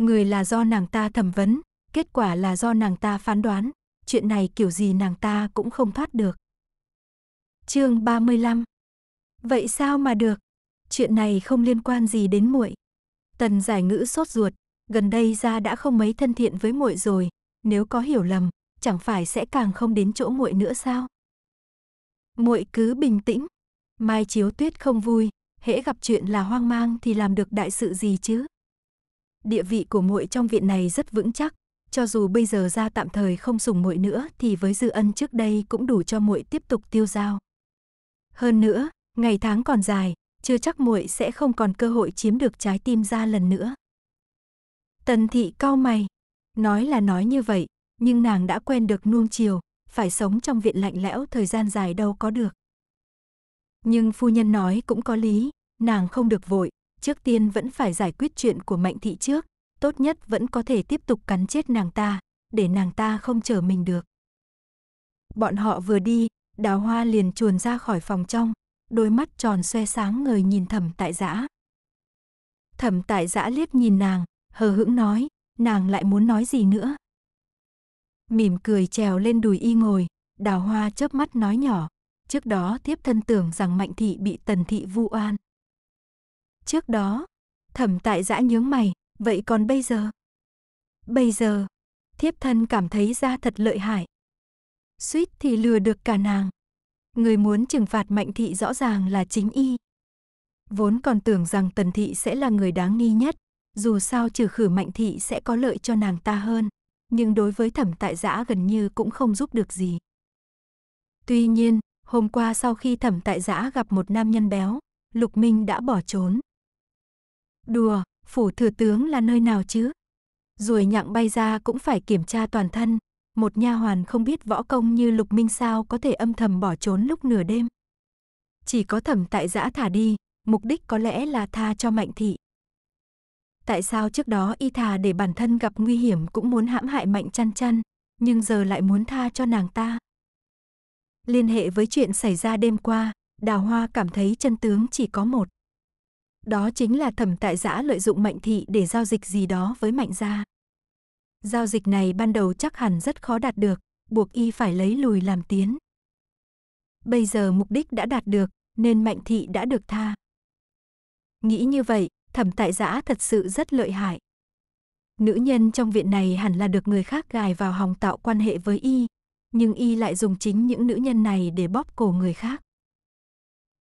Người là do nàng ta thẩm vấn, kết quả là do nàng ta phán đoán, chuyện này kiểu gì nàng ta cũng không thoát được. Chương 35. Vậy sao mà được? Chuyện này không liên quan gì đến muội. Tần Giải Ngữ sốt ruột, gần đây gia đã không mấy thân thiện với muội rồi, nếu có hiểu lầm, chẳng phải sẽ càng không đến chỗ muội nữa sao? Muội cứ bình tĩnh, Mai Chiếu Tuyết không vui, hễ gặp chuyện là hoang mang thì làm được đại sự gì chứ? Địa vị của muội trong viện này rất vững chắc, cho dù bây giờ gia tạm thời không sủng muội nữa thì với dư ân trước đây cũng đủ cho muội tiếp tục tiêu dao. Hơn nữa, ngày tháng còn dài, chưa chắc muội sẽ không còn cơ hội chiếm được trái tim gia lần nữa. Tần thị cau mày. Nói là nói như vậy, nhưng nàng đã quen được nuông chiều, phải sống trong viện lạnh lẽo thời gian dài đâu có được. Nhưng phu nhân nói cũng có lý, nàng không được vội, trước tiên vẫn phải giải quyết chuyện của Mạnh thị trước, tốt nhất vẫn có thể tiếp tục cắn chết nàng ta, để nàng ta không chở mình được. Bọn họ vừa đi, Đào Hoa liền chuồn ra khỏi phòng trong, đôi mắt tròn xoe sáng người nhìn Thẩm Tại Dã. Thẩm Tại Dã liếc nhìn nàng, hờ hững nói, nàng lại muốn nói gì nữa. Mỉm cười trèo lên đùi y ngồi, đào hoa chớp mắt nói nhỏ, trước đó tiếp thân tưởng rằng mạnh thị bị tần thị vu oan. Trước đó, thẩm tại dã nhướng mày, vậy còn bây giờ? Bây giờ, thiếp thân cảm thấy ra thật lợi hại. Suýt thì lừa được cả nàng. Người muốn trừng phạt mạnh thị rõ ràng là chính y. Vốn còn tưởng rằng tần thị sẽ là người đáng nghi nhất, dù sao trừ khử mạnh thị sẽ có lợi cho nàng ta hơn, nhưng đối với thẩm tại giã gần như cũng không giúp được gì. Tuy nhiên, hôm qua sau khi thẩm tại giã gặp một nam nhân béo, Lục Minh đã bỏ trốn. Đùa, phủ thừa tướng là nơi nào chứ? Rồi nhặng bay ra cũng phải kiểm tra toàn thân, một nha hoàn không biết võ công như Lục Minh sao có thể âm thầm bỏ trốn lúc nửa đêm. Chỉ có thẩm tại giã thả đi, mục đích có lẽ là tha cho Mạnh Thị. Tại sao trước đó y thà để bản thân gặp nguy hiểm cũng muốn hãm hại mạnh chăn chăn, nhưng giờ lại muốn tha cho nàng ta? Liên hệ với chuyện xảy ra đêm qua, Đào Hoa cảm thấy chân tướng chỉ có một. Đó chính là thẩm tại giã lợi dụng mạnh thị để giao dịch gì đó với mạnh gia. Giao dịch này ban đầu chắc hẳn rất khó đạt được, buộc y phải lấy lùi làm tiến. Bây giờ mục đích đã đạt được, nên mạnh thị đã được tha. Nghĩ như vậy, thẩm tại giã thật sự rất lợi hại. Nữ nhân trong viện này hẳn là được người khác gài vào hòng tạo quan hệ với y, nhưng y lại dùng chính những nữ nhân này để bóp cổ người khác.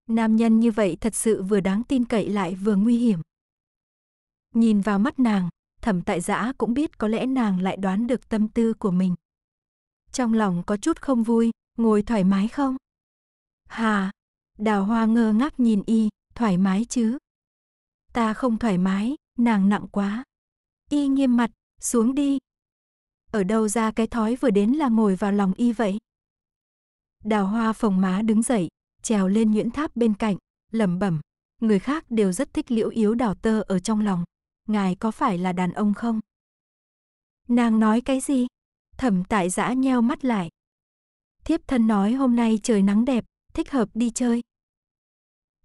Nam nhân như vậy thật sự vừa đáng tin cậy lại vừa nguy hiểm. Nhìn vào mắt nàng, thẩm tại giã cũng biết có lẽ nàng lại đoán được tâm tư của mình. Trong lòng có chút không vui, ngồi thoải mái không? Hà, đào hoa ngơ ngác nhìn y, thoải mái chứ? ta không thoải mái, nàng nặng quá. Y nghiêm mặt, xuống đi. Ở đâu ra cái thói vừa đến là ngồi vào lòng y vậy? Đào hoa phồng má đứng dậy, trèo lên nhuyễn tháp bên cạnh, lẩm bẩm. Người khác đều rất thích liễu yếu đào tơ ở trong lòng. Ngài có phải là đàn ông không? Nàng nói cái gì? Thẩm tại giã nheo mắt lại. Thiếp thân nói hôm nay trời nắng đẹp, thích hợp đi chơi.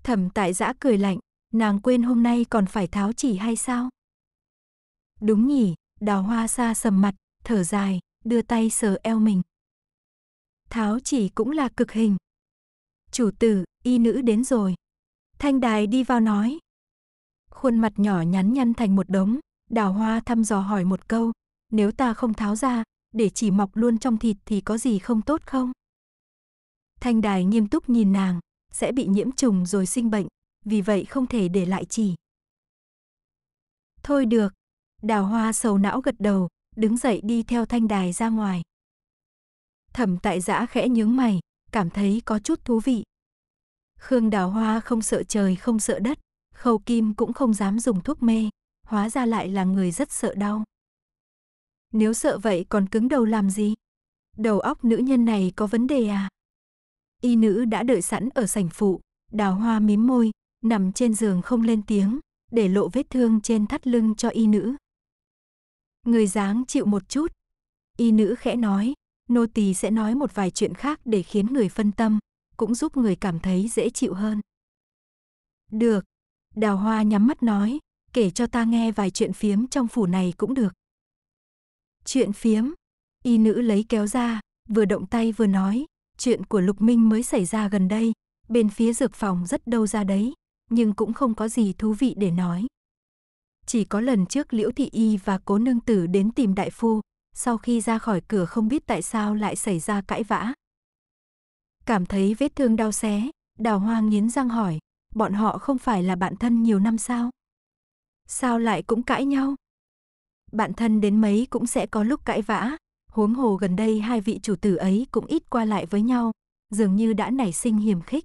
Thẩm tại giã cười lạnh, nàng quên hôm nay còn phải tháo chỉ hay sao? Đúng nhỉ, đào hoa xa sầm mặt, thở dài, đưa tay sờ eo mình. Tháo chỉ cũng là cực hình. Chủ tử, y nữ đến rồi. Thanh đài đi vào nói. Khuôn mặt nhỏ nhắn nhăn thành một đống, đào hoa thăm dò hỏi một câu. Nếu ta không tháo ra, để chỉ mọc luôn trong thịt thì có gì không tốt không? Thanh đài nghiêm túc nhìn nàng, sẽ bị nhiễm trùng rồi sinh bệnh, vì vậy không thể để lại chỉ. Thôi được, đào hoa sầu não gật đầu, đứng dậy đi theo thanh đài ra ngoài. Thẩm tại giã khẽ nhướng mày, cảm thấy có chút thú vị. Khương đào hoa không sợ trời không sợ đất, khâu kim cũng không dám dùng thuốc mê, hóa ra lại là người rất sợ đau. Nếu sợ vậy còn cứng đầu làm gì? Đầu óc nữ nhân này có vấn đề à? Y nữ đã đợi sẵn ở sảnh phụ, đào hoa mím môi, nằm trên giường không lên tiếng, để lộ vết thương trên thắt lưng cho y nữ. Người dáng chịu một chút. Y nữ khẽ nói, nô tỳ sẽ nói một vài chuyện khác để khiến người phân tâm, cũng giúp người cảm thấy dễ chịu hơn. Được. Đào hoa nhắm mắt nói, kể cho ta nghe vài chuyện phiếm trong phủ này cũng được. Chuyện phiếm. Y nữ lấy kéo ra, vừa động tay vừa nói, chuyện của Lục Minh mới xảy ra gần đây, bên phía dược phòng rất đâu ra đấy nhưng cũng không có gì thú vị để nói. Chỉ có lần trước Liễu Thị Y và Cố Nương Tử đến tìm đại phu, sau khi ra khỏi cửa không biết tại sao lại xảy ra cãi vã. Cảm thấy vết thương đau xé, Đào Hoa nghiến răng hỏi, bọn họ không phải là bạn thân nhiều năm sao? Sao lại cũng cãi nhau? Bạn thân đến mấy cũng sẽ có lúc cãi vã, huống hồ gần đây hai vị chủ tử ấy cũng ít qua lại với nhau, dường như đã nảy sinh hiềm khích.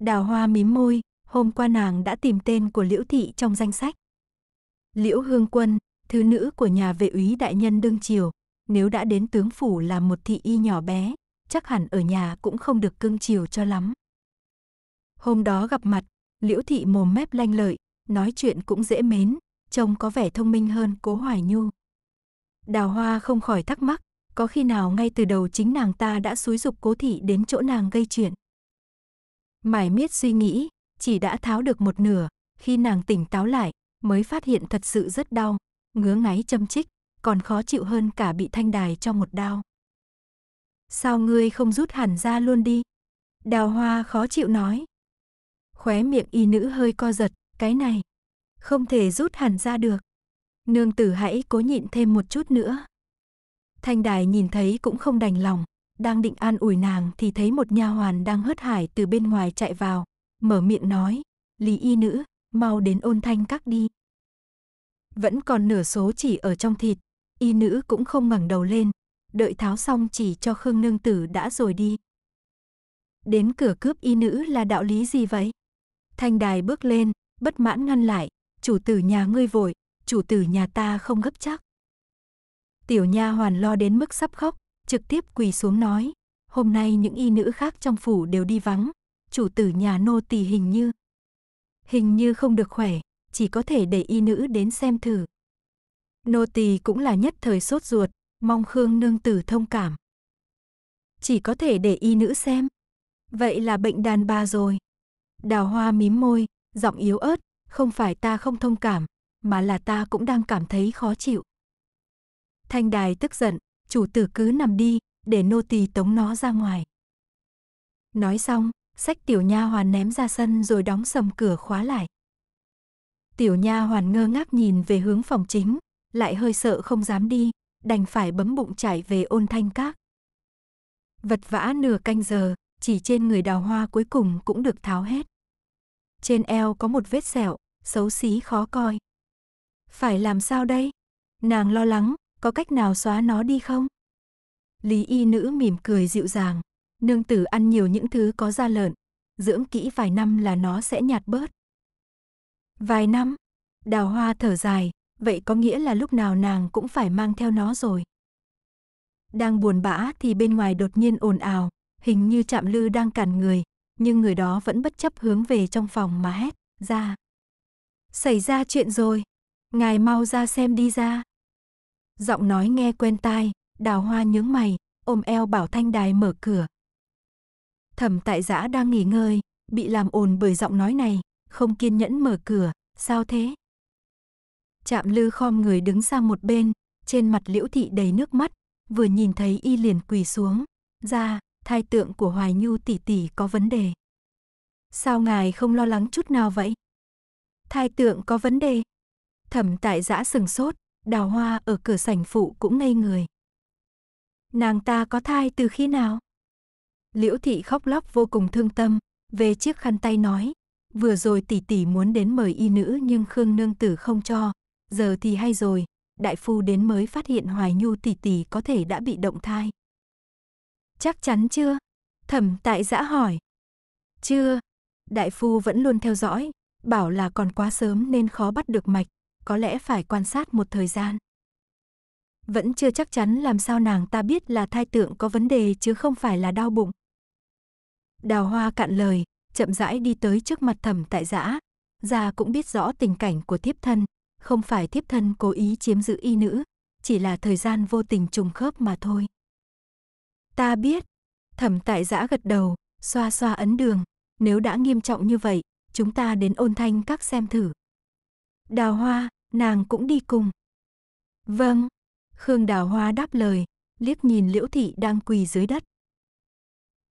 Đào Hoa mím môi, hôm qua nàng đã tìm tên của Liễu Thị trong danh sách. Liễu Hương Quân, thứ nữ của nhà vệ úy đại nhân đương triều, nếu đã đến tướng phủ làm một thị y nhỏ bé, chắc hẳn ở nhà cũng không được cưng chiều cho lắm. Hôm đó gặp mặt, Liễu Thị mồm mép lanh lợi, nói chuyện cũng dễ mến, trông có vẻ thông minh hơn cố Hoài Nhu. Đào Hoa không khỏi thắc mắc, có khi nào ngay từ đầu chính nàng ta đã xúi dục cố thị đến chỗ nàng gây chuyện. Mải miết suy nghĩ, chỉ đã tháo được một nửa, khi nàng tỉnh táo lại, mới phát hiện thật sự rất đau, ngứa ngáy châm chích, còn khó chịu hơn cả bị thanh đài cho một đau Sao ngươi không rút hẳn ra luôn đi? Đào hoa khó chịu nói. Khóe miệng y nữ hơi co giật, cái này. Không thể rút hẳn ra được. Nương tử hãy cố nhịn thêm một chút nữa. Thanh đài nhìn thấy cũng không đành lòng, đang định an ủi nàng thì thấy một nha hoàn đang hớt hải từ bên ngoài chạy vào, mở miệng nói, Lý y nữ, mau đến ôn thanh các đi. Vẫn còn nửa số chỉ ở trong thịt, y nữ cũng không ngẩng đầu lên, đợi tháo xong chỉ cho Khương Nương Tử đã rồi đi. Đến cửa cướp y nữ là đạo lý gì vậy? Thanh đài bước lên, bất mãn ngăn lại, chủ tử nhà ngươi vội, chủ tử nhà ta không gấp chắc. Tiểu nha hoàn lo đến mức sắp khóc, trực tiếp quỳ xuống nói, hôm nay những y nữ khác trong phủ đều đi vắng, chủ tử nhà nô tỳ hình như hình như không được khỏe, chỉ có thể để y nữ đến xem thử. Nô tỳ cũng là nhất thời sốt ruột, mong Khương nương tử thông cảm. Chỉ có thể để y nữ xem. Vậy là bệnh đàn bà rồi. Đào hoa mím môi, giọng yếu ớt, không phải ta không thông cảm, mà là ta cũng đang cảm thấy khó chịu. Thanh đài tức giận, chủ tử cứ nằm đi, để nô tỳ tống nó ra ngoài. Nói xong, Sách tiểu nha hoàn ném ra sân rồi đóng sầm cửa khóa lại. Tiểu nha hoàn ngơ ngác nhìn về hướng phòng chính, lại hơi sợ không dám đi, đành phải bấm bụng chạy về ôn thanh các. Vật vã nửa canh giờ, chỉ trên người đào hoa cuối cùng cũng được tháo hết. Trên eo có một vết sẹo, xấu xí khó coi. Phải làm sao đây? Nàng lo lắng, có cách nào xóa nó đi không? Lý y nữ mỉm cười dịu dàng. Nương tử ăn nhiều những thứ có da lợn, dưỡng kỹ vài năm là nó sẽ nhạt bớt. Vài năm? Đào hoa thở dài, vậy có nghĩa là lúc nào nàng cũng phải mang theo nó rồi. Đang buồn bã thì bên ngoài đột nhiên ồn ào, hình như chạm lư đang cản người, nhưng người đó vẫn bất chấp hướng về trong phòng mà hét, ra. Xảy ra chuyện rồi, ngài mau ra xem đi ra. Giọng nói nghe quen tai, đào hoa nhướng mày, ôm eo bảo thanh đài mở cửa, Thẩm tại giã đang nghỉ ngơi, bị làm ồn bởi giọng nói này, không kiên nhẫn mở cửa, sao thế? Trạm lư khom người đứng sang một bên, trên mặt liễu thị đầy nước mắt, vừa nhìn thấy y liền quỳ xuống, ra, thai tượng của Hoài Nhu tỷ tỷ có vấn đề. Sao ngài không lo lắng chút nào vậy? Thai tượng có vấn đề. Thẩm tại giã sừng sốt, đào hoa ở cửa sảnh phụ cũng ngây người. Nàng ta có thai từ khi nào? Liễu thị khóc lóc vô cùng thương tâm, về chiếc khăn tay nói, vừa rồi tỷ tỷ muốn đến mời y nữ nhưng Khương nương tử không cho, giờ thì hay rồi, đại phu đến mới phát hiện Hoài Nhu tỷ tỷ có thể đã bị động thai. Chắc chắn chưa? Thẩm tại giã hỏi. Chưa, đại phu vẫn luôn theo dõi, bảo là còn quá sớm nên khó bắt được mạch, có lẽ phải quan sát một thời gian. Vẫn chưa chắc chắn làm sao nàng ta biết là thai tượng có vấn đề chứ không phải là đau bụng. Đào hoa cạn lời, chậm rãi đi tới trước mặt thẩm tại giã. Gia cũng biết rõ tình cảnh của thiếp thân, không phải thiếp thân cố ý chiếm giữ y nữ, chỉ là thời gian vô tình trùng khớp mà thôi. Ta biết, thẩm tại giã gật đầu, xoa xoa ấn đường, nếu đã nghiêm trọng như vậy, chúng ta đến ôn thanh các xem thử. Đào hoa, nàng cũng đi cùng. Vâng, Khương Đào Hoa đáp lời, liếc nhìn Liễu Thị đang quỳ dưới đất,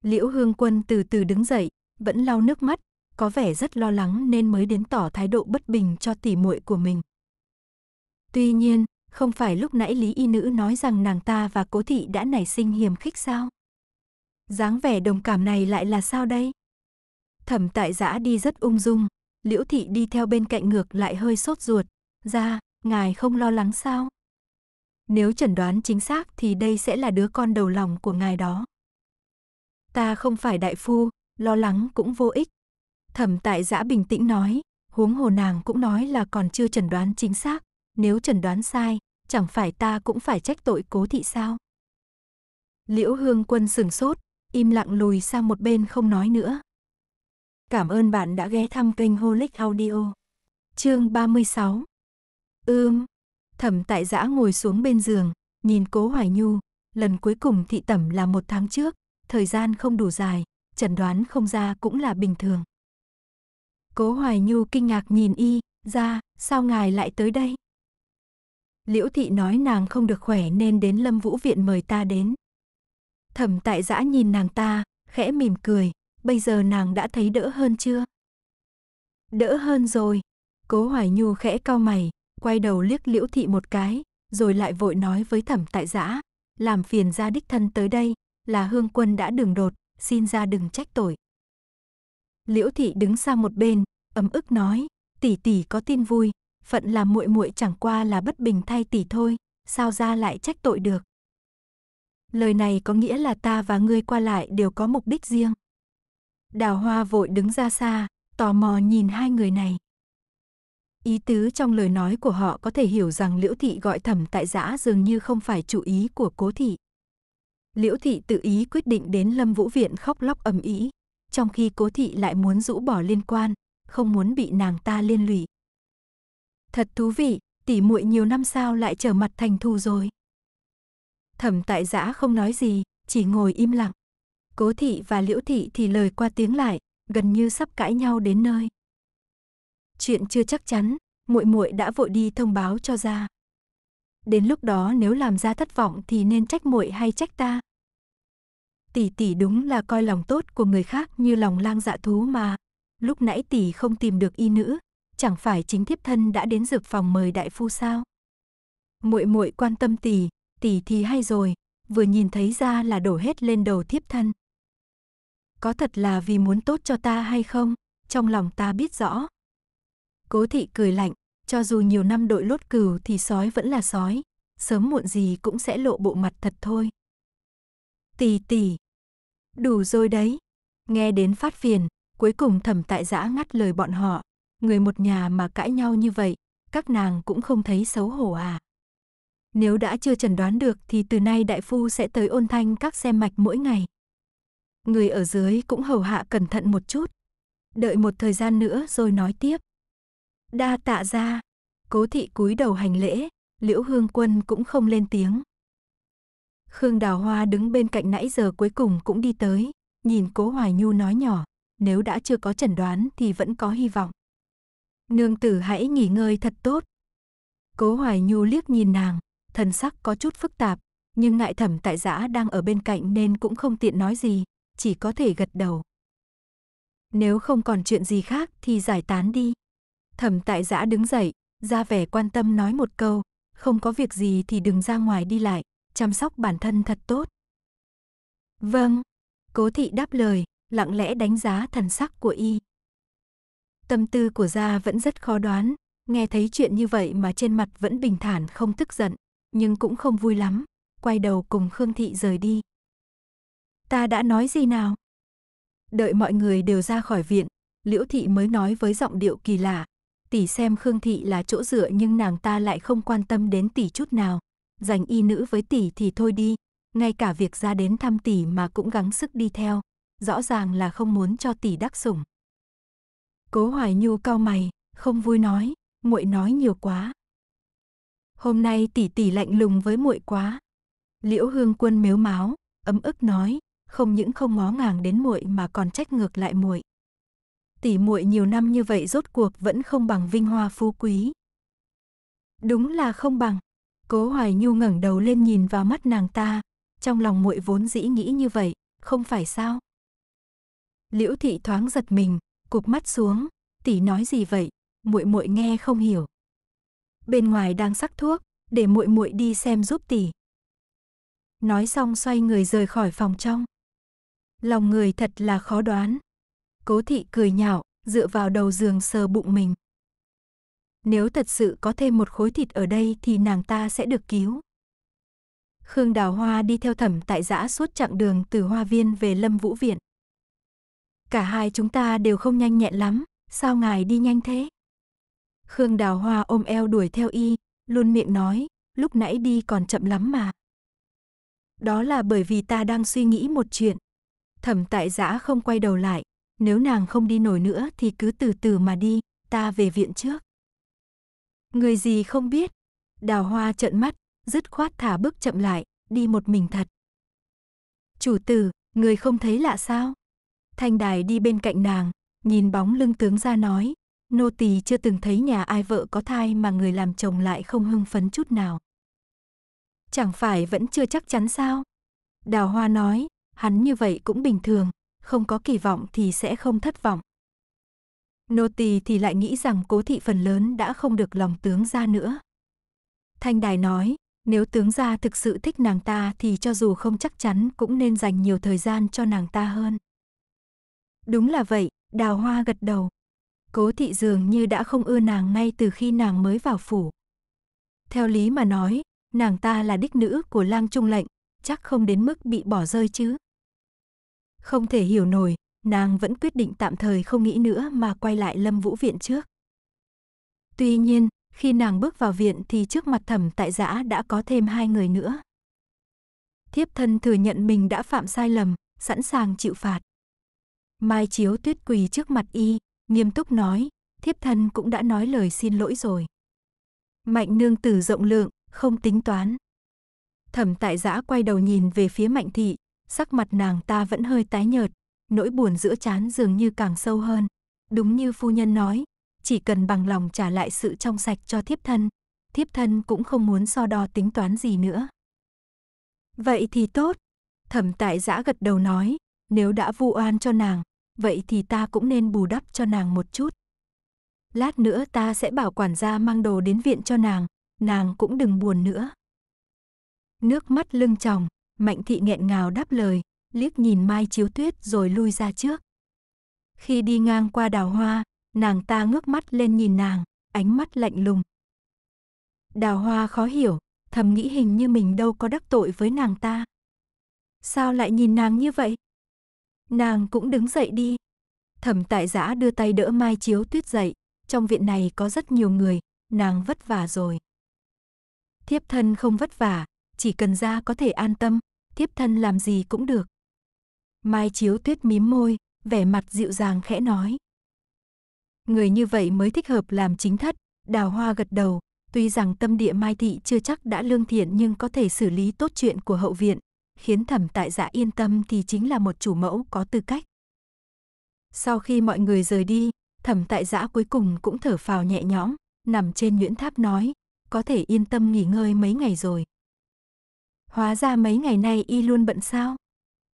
Liễu Hương Quân từ từ đứng dậy, vẫn lau nước mắt, có vẻ rất lo lắng nên mới đến tỏ thái độ bất bình cho tỉ muội của mình. Tuy nhiên, không phải lúc nãy Lý Y Nữ nói rằng nàng ta và Cố Thị đã nảy sinh hiềm khích sao? dáng vẻ đồng cảm này lại là sao đây? Thẩm tại giã đi rất ung dung, liễu thị đi theo bên cạnh ngược lại hơi sốt ruột, ra, ngài không lo lắng sao? Nếu chẩn đoán chính xác thì đây sẽ là đứa con đầu lòng của ngài đó. Ta không phải đại phu, lo lắng cũng vô ích. Thẩm tại giã bình tĩnh nói, huống hồ nàng cũng nói là còn chưa chẩn đoán chính xác. Nếu chẩn đoán sai, chẳng phải ta cũng phải trách tội cố thị sao? Liễu Hương Quân sừng sốt, im lặng lùi sang một bên không nói nữa. Cảm ơn bạn đã ghé thăm kênh Holic Audio. Chương 36 Ưm, thẩm tại giã ngồi xuống bên giường, nhìn cố Hoài Nhu, lần cuối cùng thị tẩm là một tháng trước, thời gian không đủ dài, chẩn đoán không ra cũng là bình thường. Cố Hoài Nhu kinh ngạc nhìn y, ra, sao ngài lại tới đây? Liễu Thị nói nàng không được khỏe nên đến Lâm Vũ Viện mời ta đến. Thẩm tại giã nhìn nàng ta, khẽ mỉm cười, bây giờ nàng đã thấy đỡ hơn chưa? Đỡ hơn rồi. Cố Hoài Nhu khẽ cao mày, quay đầu liếc Liễu Thị một cái, rồi lại vội nói với thẩm tại giã, làm phiền ra đích thân tới đây, là Hương Quân đã đường đột, xin ra đừng trách tội. Liễu thị đứng sang một bên, ấm ức nói, tỷ tỷ có tin vui, phận là muội muội chẳng qua là bất bình thay tỷ thôi, sao ra lại trách tội được. Lời này có nghĩa là ta và ngươi qua lại đều có mục đích riêng. Đào Hoa vội đứng ra xa, tò mò nhìn hai người này. Ý tứ trong lời nói của họ có thể hiểu rằng Liễu thị gọi thẩm tại giã dường như không phải chủ ý của Cố thị. Liễu thị tự ý quyết định đến Lâm Vũ Viện khóc lóc ầm ĩ, trong khi Cố thị lại muốn rũ bỏ liên quan, không muốn bị nàng ta liên lụy. Thật thú vị, tỷ muội nhiều năm sao lại trở mặt thành thù rồi. Thẩm tại giã không nói gì, chỉ ngồi im lặng. Cố thị và liễu thị thì lời qua tiếng lại, gần như sắp cãi nhau đến nơi. Chuyện chưa chắc chắn, muội muội đã vội đi thông báo cho ra. Đến lúc đó nếu làm ra thất vọng thì nên trách muội hay trách ta? tỷ tỷ đúng là coi lòng tốt của người khác như lòng lang dạ thú mà. Lúc nãy tỷ không tìm được y nữ, chẳng phải chính thiếp thân đã đến dược phòng mời đại phu sao? Muội muội quan tâm tỷ, tỷ thì hay rồi, vừa nhìn thấy ra là đổ hết lên đầu thiếp thân. Có thật là vì muốn tốt cho ta hay không? Trong lòng ta biết rõ. Cố thị cười lạnh, cho dù nhiều năm đội lốt cừu thì sói vẫn là sói, sớm muộn gì cũng sẽ lộ bộ mặt thật thôi. Tỷ tỷ, Đủ rồi đấy. Nghe đến phát phiền, cuối cùng thẩm tại giã ngắt lời bọn họ. Người một nhà mà cãi nhau như vậy, các nàng cũng không thấy xấu hổ à. Nếu đã chưa chẩn đoán được thì từ nay đại phu sẽ tới ôn thanh các xem mạch mỗi ngày. Người ở dưới cũng hầu hạ cẩn thận một chút. Đợi một thời gian nữa rồi nói tiếp. Đa tạ ra. Cố thị cúi đầu hành lễ, liễu hương quân cũng không lên tiếng. Khương Đào Hoa đứng bên cạnh nãy giờ cuối cùng cũng đi tới, nhìn Cố Hoài Nhu nói nhỏ, nếu đã chưa có chẩn đoán thì vẫn có hy vọng. Nương tử hãy nghỉ ngơi thật tốt. Cố Hoài Nhu liếc nhìn nàng, thần sắc có chút phức tạp, nhưng ngại thẩm tại giã đang ở bên cạnh nên cũng không tiện nói gì, chỉ có thể gật đầu. Nếu không còn chuyện gì khác thì giải tán đi. Thẩm tại giã đứng dậy, ra vẻ quan tâm nói một câu, không có việc gì thì đừng ra ngoài đi lại, chăm sóc bản thân thật tốt. Vâng, cố thị đáp lời, lặng lẽ đánh giá thần sắc của y. Tâm tư của gia vẫn rất khó đoán, nghe thấy chuyện như vậy mà trên mặt vẫn bình thản không tức giận, nhưng cũng không vui lắm, quay đầu cùng Khương thị rời đi. Ta đã nói gì nào? Đợi mọi người đều ra khỏi viện, Liễu thị mới nói với giọng điệu kỳ lạ, tỷ xem Khương thị là chỗ dựa nhưng nàng ta lại không quan tâm đến tỷ chút nào, dành y nữ với tỷ thì thôi đi, ngay cả việc ra đến thăm tỷ mà cũng gắng sức đi theo, rõ ràng là không muốn cho tỷ đắc sủng. Cố Hoài Nhu cau mày, không vui nói, muội nói nhiều quá. Hôm nay tỷ tỷ lạnh lùng với muội quá. Liễu Hương Quân mếu máo, ấm ức nói, không những không ngó ngàng đến muội mà còn trách ngược lại muội. Tỷ muội nhiều năm như vậy rốt cuộc vẫn không bằng vinh hoa phú quý. Đúng là không bằng, Cố Hoài Nhu ngẩng đầu lên nhìn vào mắt nàng ta, trong lòng muội vốn dĩ nghĩ như vậy, không phải sao? Liễu thị thoáng giật mình, cụp mắt xuống, tỷ nói gì vậy, muội muội nghe không hiểu. Bên ngoài đang sắc thuốc, để muội muội đi xem giúp tỷ. Nói xong xoay người rời khỏi phòng trong. Lòng người thật là khó đoán. Cố thị cười nhạo, dựa vào đầu giường sờ bụng mình nếu thật sự có thêm một khối thịt ở đây thì nàng ta sẽ được cứu. Khương Đào Hoa đi theo thẩm tại giã suốt chặng đường từ Hoa Viên về Lâm Vũ Viện. Cả hai chúng ta đều không nhanh nhẹn lắm, sao ngài đi nhanh thế? Khương Đào Hoa ôm eo đuổi theo y, luôn miệng nói, lúc nãy đi còn chậm lắm mà. Đó là bởi vì ta đang suy nghĩ một chuyện. Thẩm tại giã không quay đầu lại, nếu nàng không đi nổi nữa thì cứ từ từ mà đi, ta về viện trước. Người gì không biết. Đào hoa trợn mắt, dứt khoát thả bước chậm lại, đi một mình thật. Chủ tử, người không thấy lạ sao? Thanh đài đi bên cạnh nàng, nhìn bóng lưng tướng ra nói. Nô tỳ chưa từng thấy nhà ai vợ có thai mà người làm chồng lại không hưng phấn chút nào. Chẳng phải vẫn chưa chắc chắn sao? Đào hoa nói, hắn như vậy cũng bình thường, không có kỳ vọng thì sẽ không thất vọng. Nô tỳ thì lại nghĩ rằng cố thị phần lớn đã không được lòng tướng gia nữa. Thanh đài nói, nếu tướng gia thực sự thích nàng ta thì cho dù không chắc chắn cũng nên dành nhiều thời gian cho nàng ta hơn. Đúng là vậy, đào hoa gật đầu. Cố thị dường như đã không ưa nàng ngay từ khi nàng mới vào phủ. Theo lý mà nói, nàng ta là đích nữ của lang trung lệnh, chắc không đến mức bị bỏ rơi chứ. Không thể hiểu nổi, nàng vẫn quyết định tạm thời không nghĩ nữa mà quay lại Lâm Vũ Viện trước. Tuy nhiên, khi nàng bước vào viện thì trước mặt thẩm tại giã đã có thêm hai người nữa. Thiếp thân thừa nhận mình đã phạm sai lầm, sẵn sàng chịu phạt. Mai Chiếu tuyết quỳ trước mặt y, nghiêm túc nói, thiếp thân cũng đã nói lời xin lỗi rồi. Mạnh nương tử rộng lượng, không tính toán. Thẩm tại giã quay đầu nhìn về phía mạnh thị, sắc mặt nàng ta vẫn hơi tái nhợt, nỗi buồn giữa chán dường như càng sâu hơn. Đúng như phu nhân nói, chỉ cần bằng lòng trả lại sự trong sạch cho thiếp thân, thiếp thân cũng không muốn so đo tính toán gì nữa. Vậy thì tốt, thẩm tại giã gật đầu nói, nếu đã vu oan cho nàng, vậy thì ta cũng nên bù đắp cho nàng một chút. Lát nữa ta sẽ bảo quản gia mang đồ đến viện cho nàng, nàng cũng đừng buồn nữa. Nước mắt lưng tròng, Mạnh thị nghẹn ngào đáp lời, liếc nhìn Mai Chiếu Tuyết rồi lui ra trước. Khi đi ngang qua đào hoa, nàng ta ngước mắt lên nhìn nàng, ánh mắt lạnh lùng. Đào hoa khó hiểu, thầm nghĩ hình như mình đâu có đắc tội với nàng ta. Sao lại nhìn nàng như vậy? Nàng cũng đứng dậy đi. Thẩm tại giã đưa tay đỡ Mai Chiếu Tuyết dậy, trong viện này có rất nhiều người, nàng vất vả rồi. Thiếp thân không vất vả, chỉ cần ra có thể an tâm, thiếp thân làm gì cũng được. Mai Chiếu Tuyết mím môi, vẻ mặt dịu dàng khẽ nói. Người như vậy mới thích hợp làm chính thất, đào hoa gật đầu, tuy rằng tâm địa Mai Thị chưa chắc đã lương thiện nhưng có thể xử lý tốt chuyện của hậu viện, khiến thẩm tại giả dạ yên tâm thì chính là một chủ mẫu có tư cách. Sau khi mọi người rời đi, thẩm tại dạ cuối cùng cũng thở phào nhẹ nhõm, nằm trên nhuyễn tháp nói, có thể yên tâm nghỉ ngơi mấy ngày rồi. Hóa ra mấy ngày nay y luôn bận sao?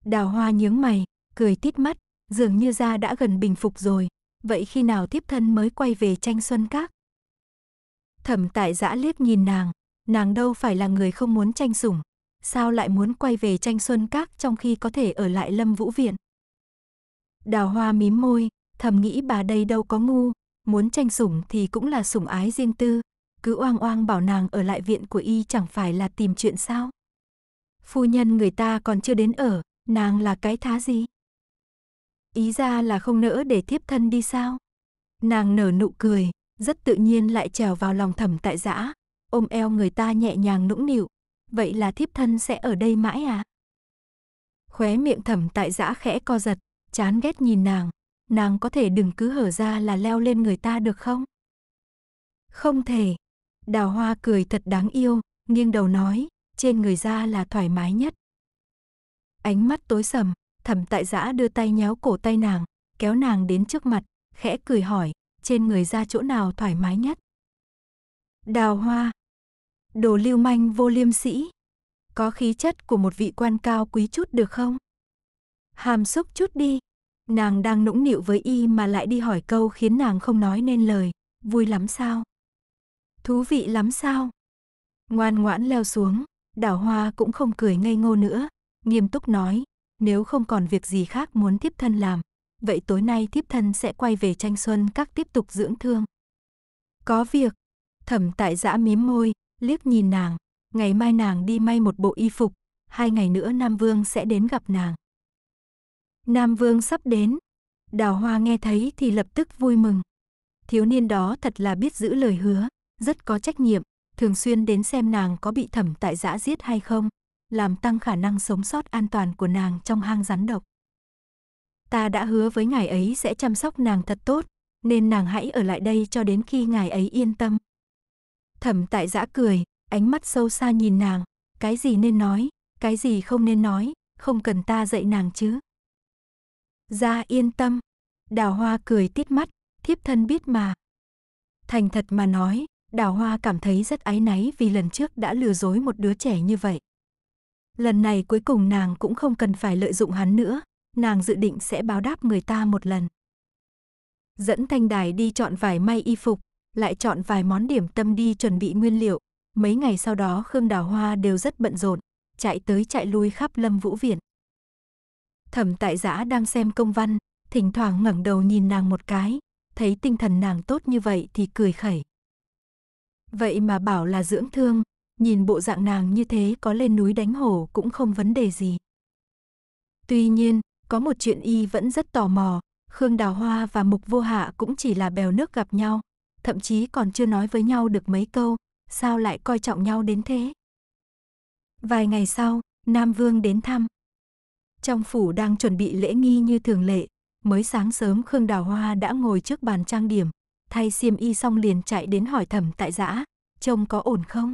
Đào hoa nhướng mày, cười tít mắt, dường như ra đã gần bình phục rồi. Vậy khi nào tiếp thân mới quay về tranh xuân các? Thẩm tại giã liếc nhìn nàng, nàng đâu phải là người không muốn tranh sủng. Sao lại muốn quay về tranh xuân các trong khi có thể ở lại lâm vũ viện? Đào hoa mím môi, thầm nghĩ bà đây đâu có ngu, muốn tranh sủng thì cũng là sủng ái riêng tư, cứ oang oang bảo nàng ở lại viện của y chẳng phải là tìm chuyện sao. Phu nhân người ta còn chưa đến ở, Nàng là cái thá gì? Ý ra là không nỡ để thiếp thân đi sao? Nàng nở nụ cười, rất tự nhiên lại trèo vào lòng thẩm tại giã, ôm eo người ta nhẹ nhàng nũng nịu. Vậy là thiếp thân sẽ ở đây mãi à? Khóe miệng thẩm tại giã khẽ co giật, chán ghét nhìn nàng. Nàng có thể đừng cứ hở ra là leo lên người ta được không? Không thể. Đào hoa cười thật đáng yêu, nghiêng đầu nói, trên người ra là thoải mái nhất. Ánh mắt tối sầm, thẩm tại giã đưa tay nhéo cổ tay nàng, kéo nàng đến trước mặt, khẽ cười hỏi, trên người ra chỗ nào thoải mái nhất. Đào hoa. Đồ lưu manh vô liêm sĩ. Có khí chất của một vị quan cao quý chút được không? Hàm xúc chút đi. Nàng đang nũng nịu với y mà lại đi hỏi câu khiến nàng không nói nên lời. Vui lắm sao? Thú vị lắm sao? Ngoan ngoãn leo xuống, đào hoa cũng không cười ngây ngô nữa, nghiêm túc nói, nếu không còn việc gì khác muốn thiếp thân làm, vậy tối nay thiếp thân sẽ quay về tranh xuân các tiếp tục dưỡng thương. Có việc, thẩm tại giã mím môi, liếc nhìn nàng, ngày mai nàng đi may một bộ y phục, hai ngày nữa Nam Vương sẽ đến gặp nàng. Nam Vương sắp đến, đào hoa nghe thấy thì lập tức vui mừng. Thiếu niên đó thật là biết giữ lời hứa, rất có trách nhiệm, thường xuyên đến xem nàng có bị thẩm tại giã giết hay không, làm tăng khả năng sống sót an toàn của nàng trong hang rắn độc. Ta đã hứa với ngài ấy sẽ chăm sóc nàng thật tốt, nên nàng hãy ở lại đây cho đến khi ngài ấy yên tâm. Thẩm tại giã cười, ánh mắt sâu xa nhìn nàng, cái gì nên nói, cái gì không nên nói, không cần ta dạy nàng chứ. Ra dạ, yên tâm, đào hoa cười tít mắt, thiếp thân biết mà. Thành thật mà nói, đào hoa cảm thấy rất áy náy vì lần trước đã lừa dối một đứa trẻ như vậy. Lần này cuối cùng nàng cũng không cần phải lợi dụng hắn nữa, nàng dự định sẽ báo đáp người ta một lần. Dẫn Thanh Đài đi chọn vài may y phục, lại chọn vài món điểm tâm đi chuẩn bị nguyên liệu. Mấy ngày sau đó Khương Đào Hoa đều rất bận rộn, chạy tới chạy lui khắp Lâm Vũ Viện. Thẩm Tại Giã đang xem công văn, thỉnh thoảng ngẩng đầu nhìn nàng một cái, thấy tinh thần nàng tốt như vậy thì cười khẩy. Vậy mà bảo là dưỡng thương, Nhìn bộ dạng nàng như thế có lên núi đánh hổ cũng không vấn đề gì. Tuy nhiên, có một chuyện y vẫn rất tò mò, Khương Đào Hoa và Mục Vô Hạ cũng chỉ là bèo nước gặp nhau, thậm chí còn chưa nói với nhau được mấy câu, sao lại coi trọng nhau đến thế. Vài ngày sau, Nam Vương đến thăm. Trong phủ đang chuẩn bị lễ nghi như thường lệ, mới sáng sớm Khương Đào Hoa đã ngồi trước bàn trang điểm, thay xiêm y xong liền chạy đến hỏi thẩm tại giã, trông có ổn không?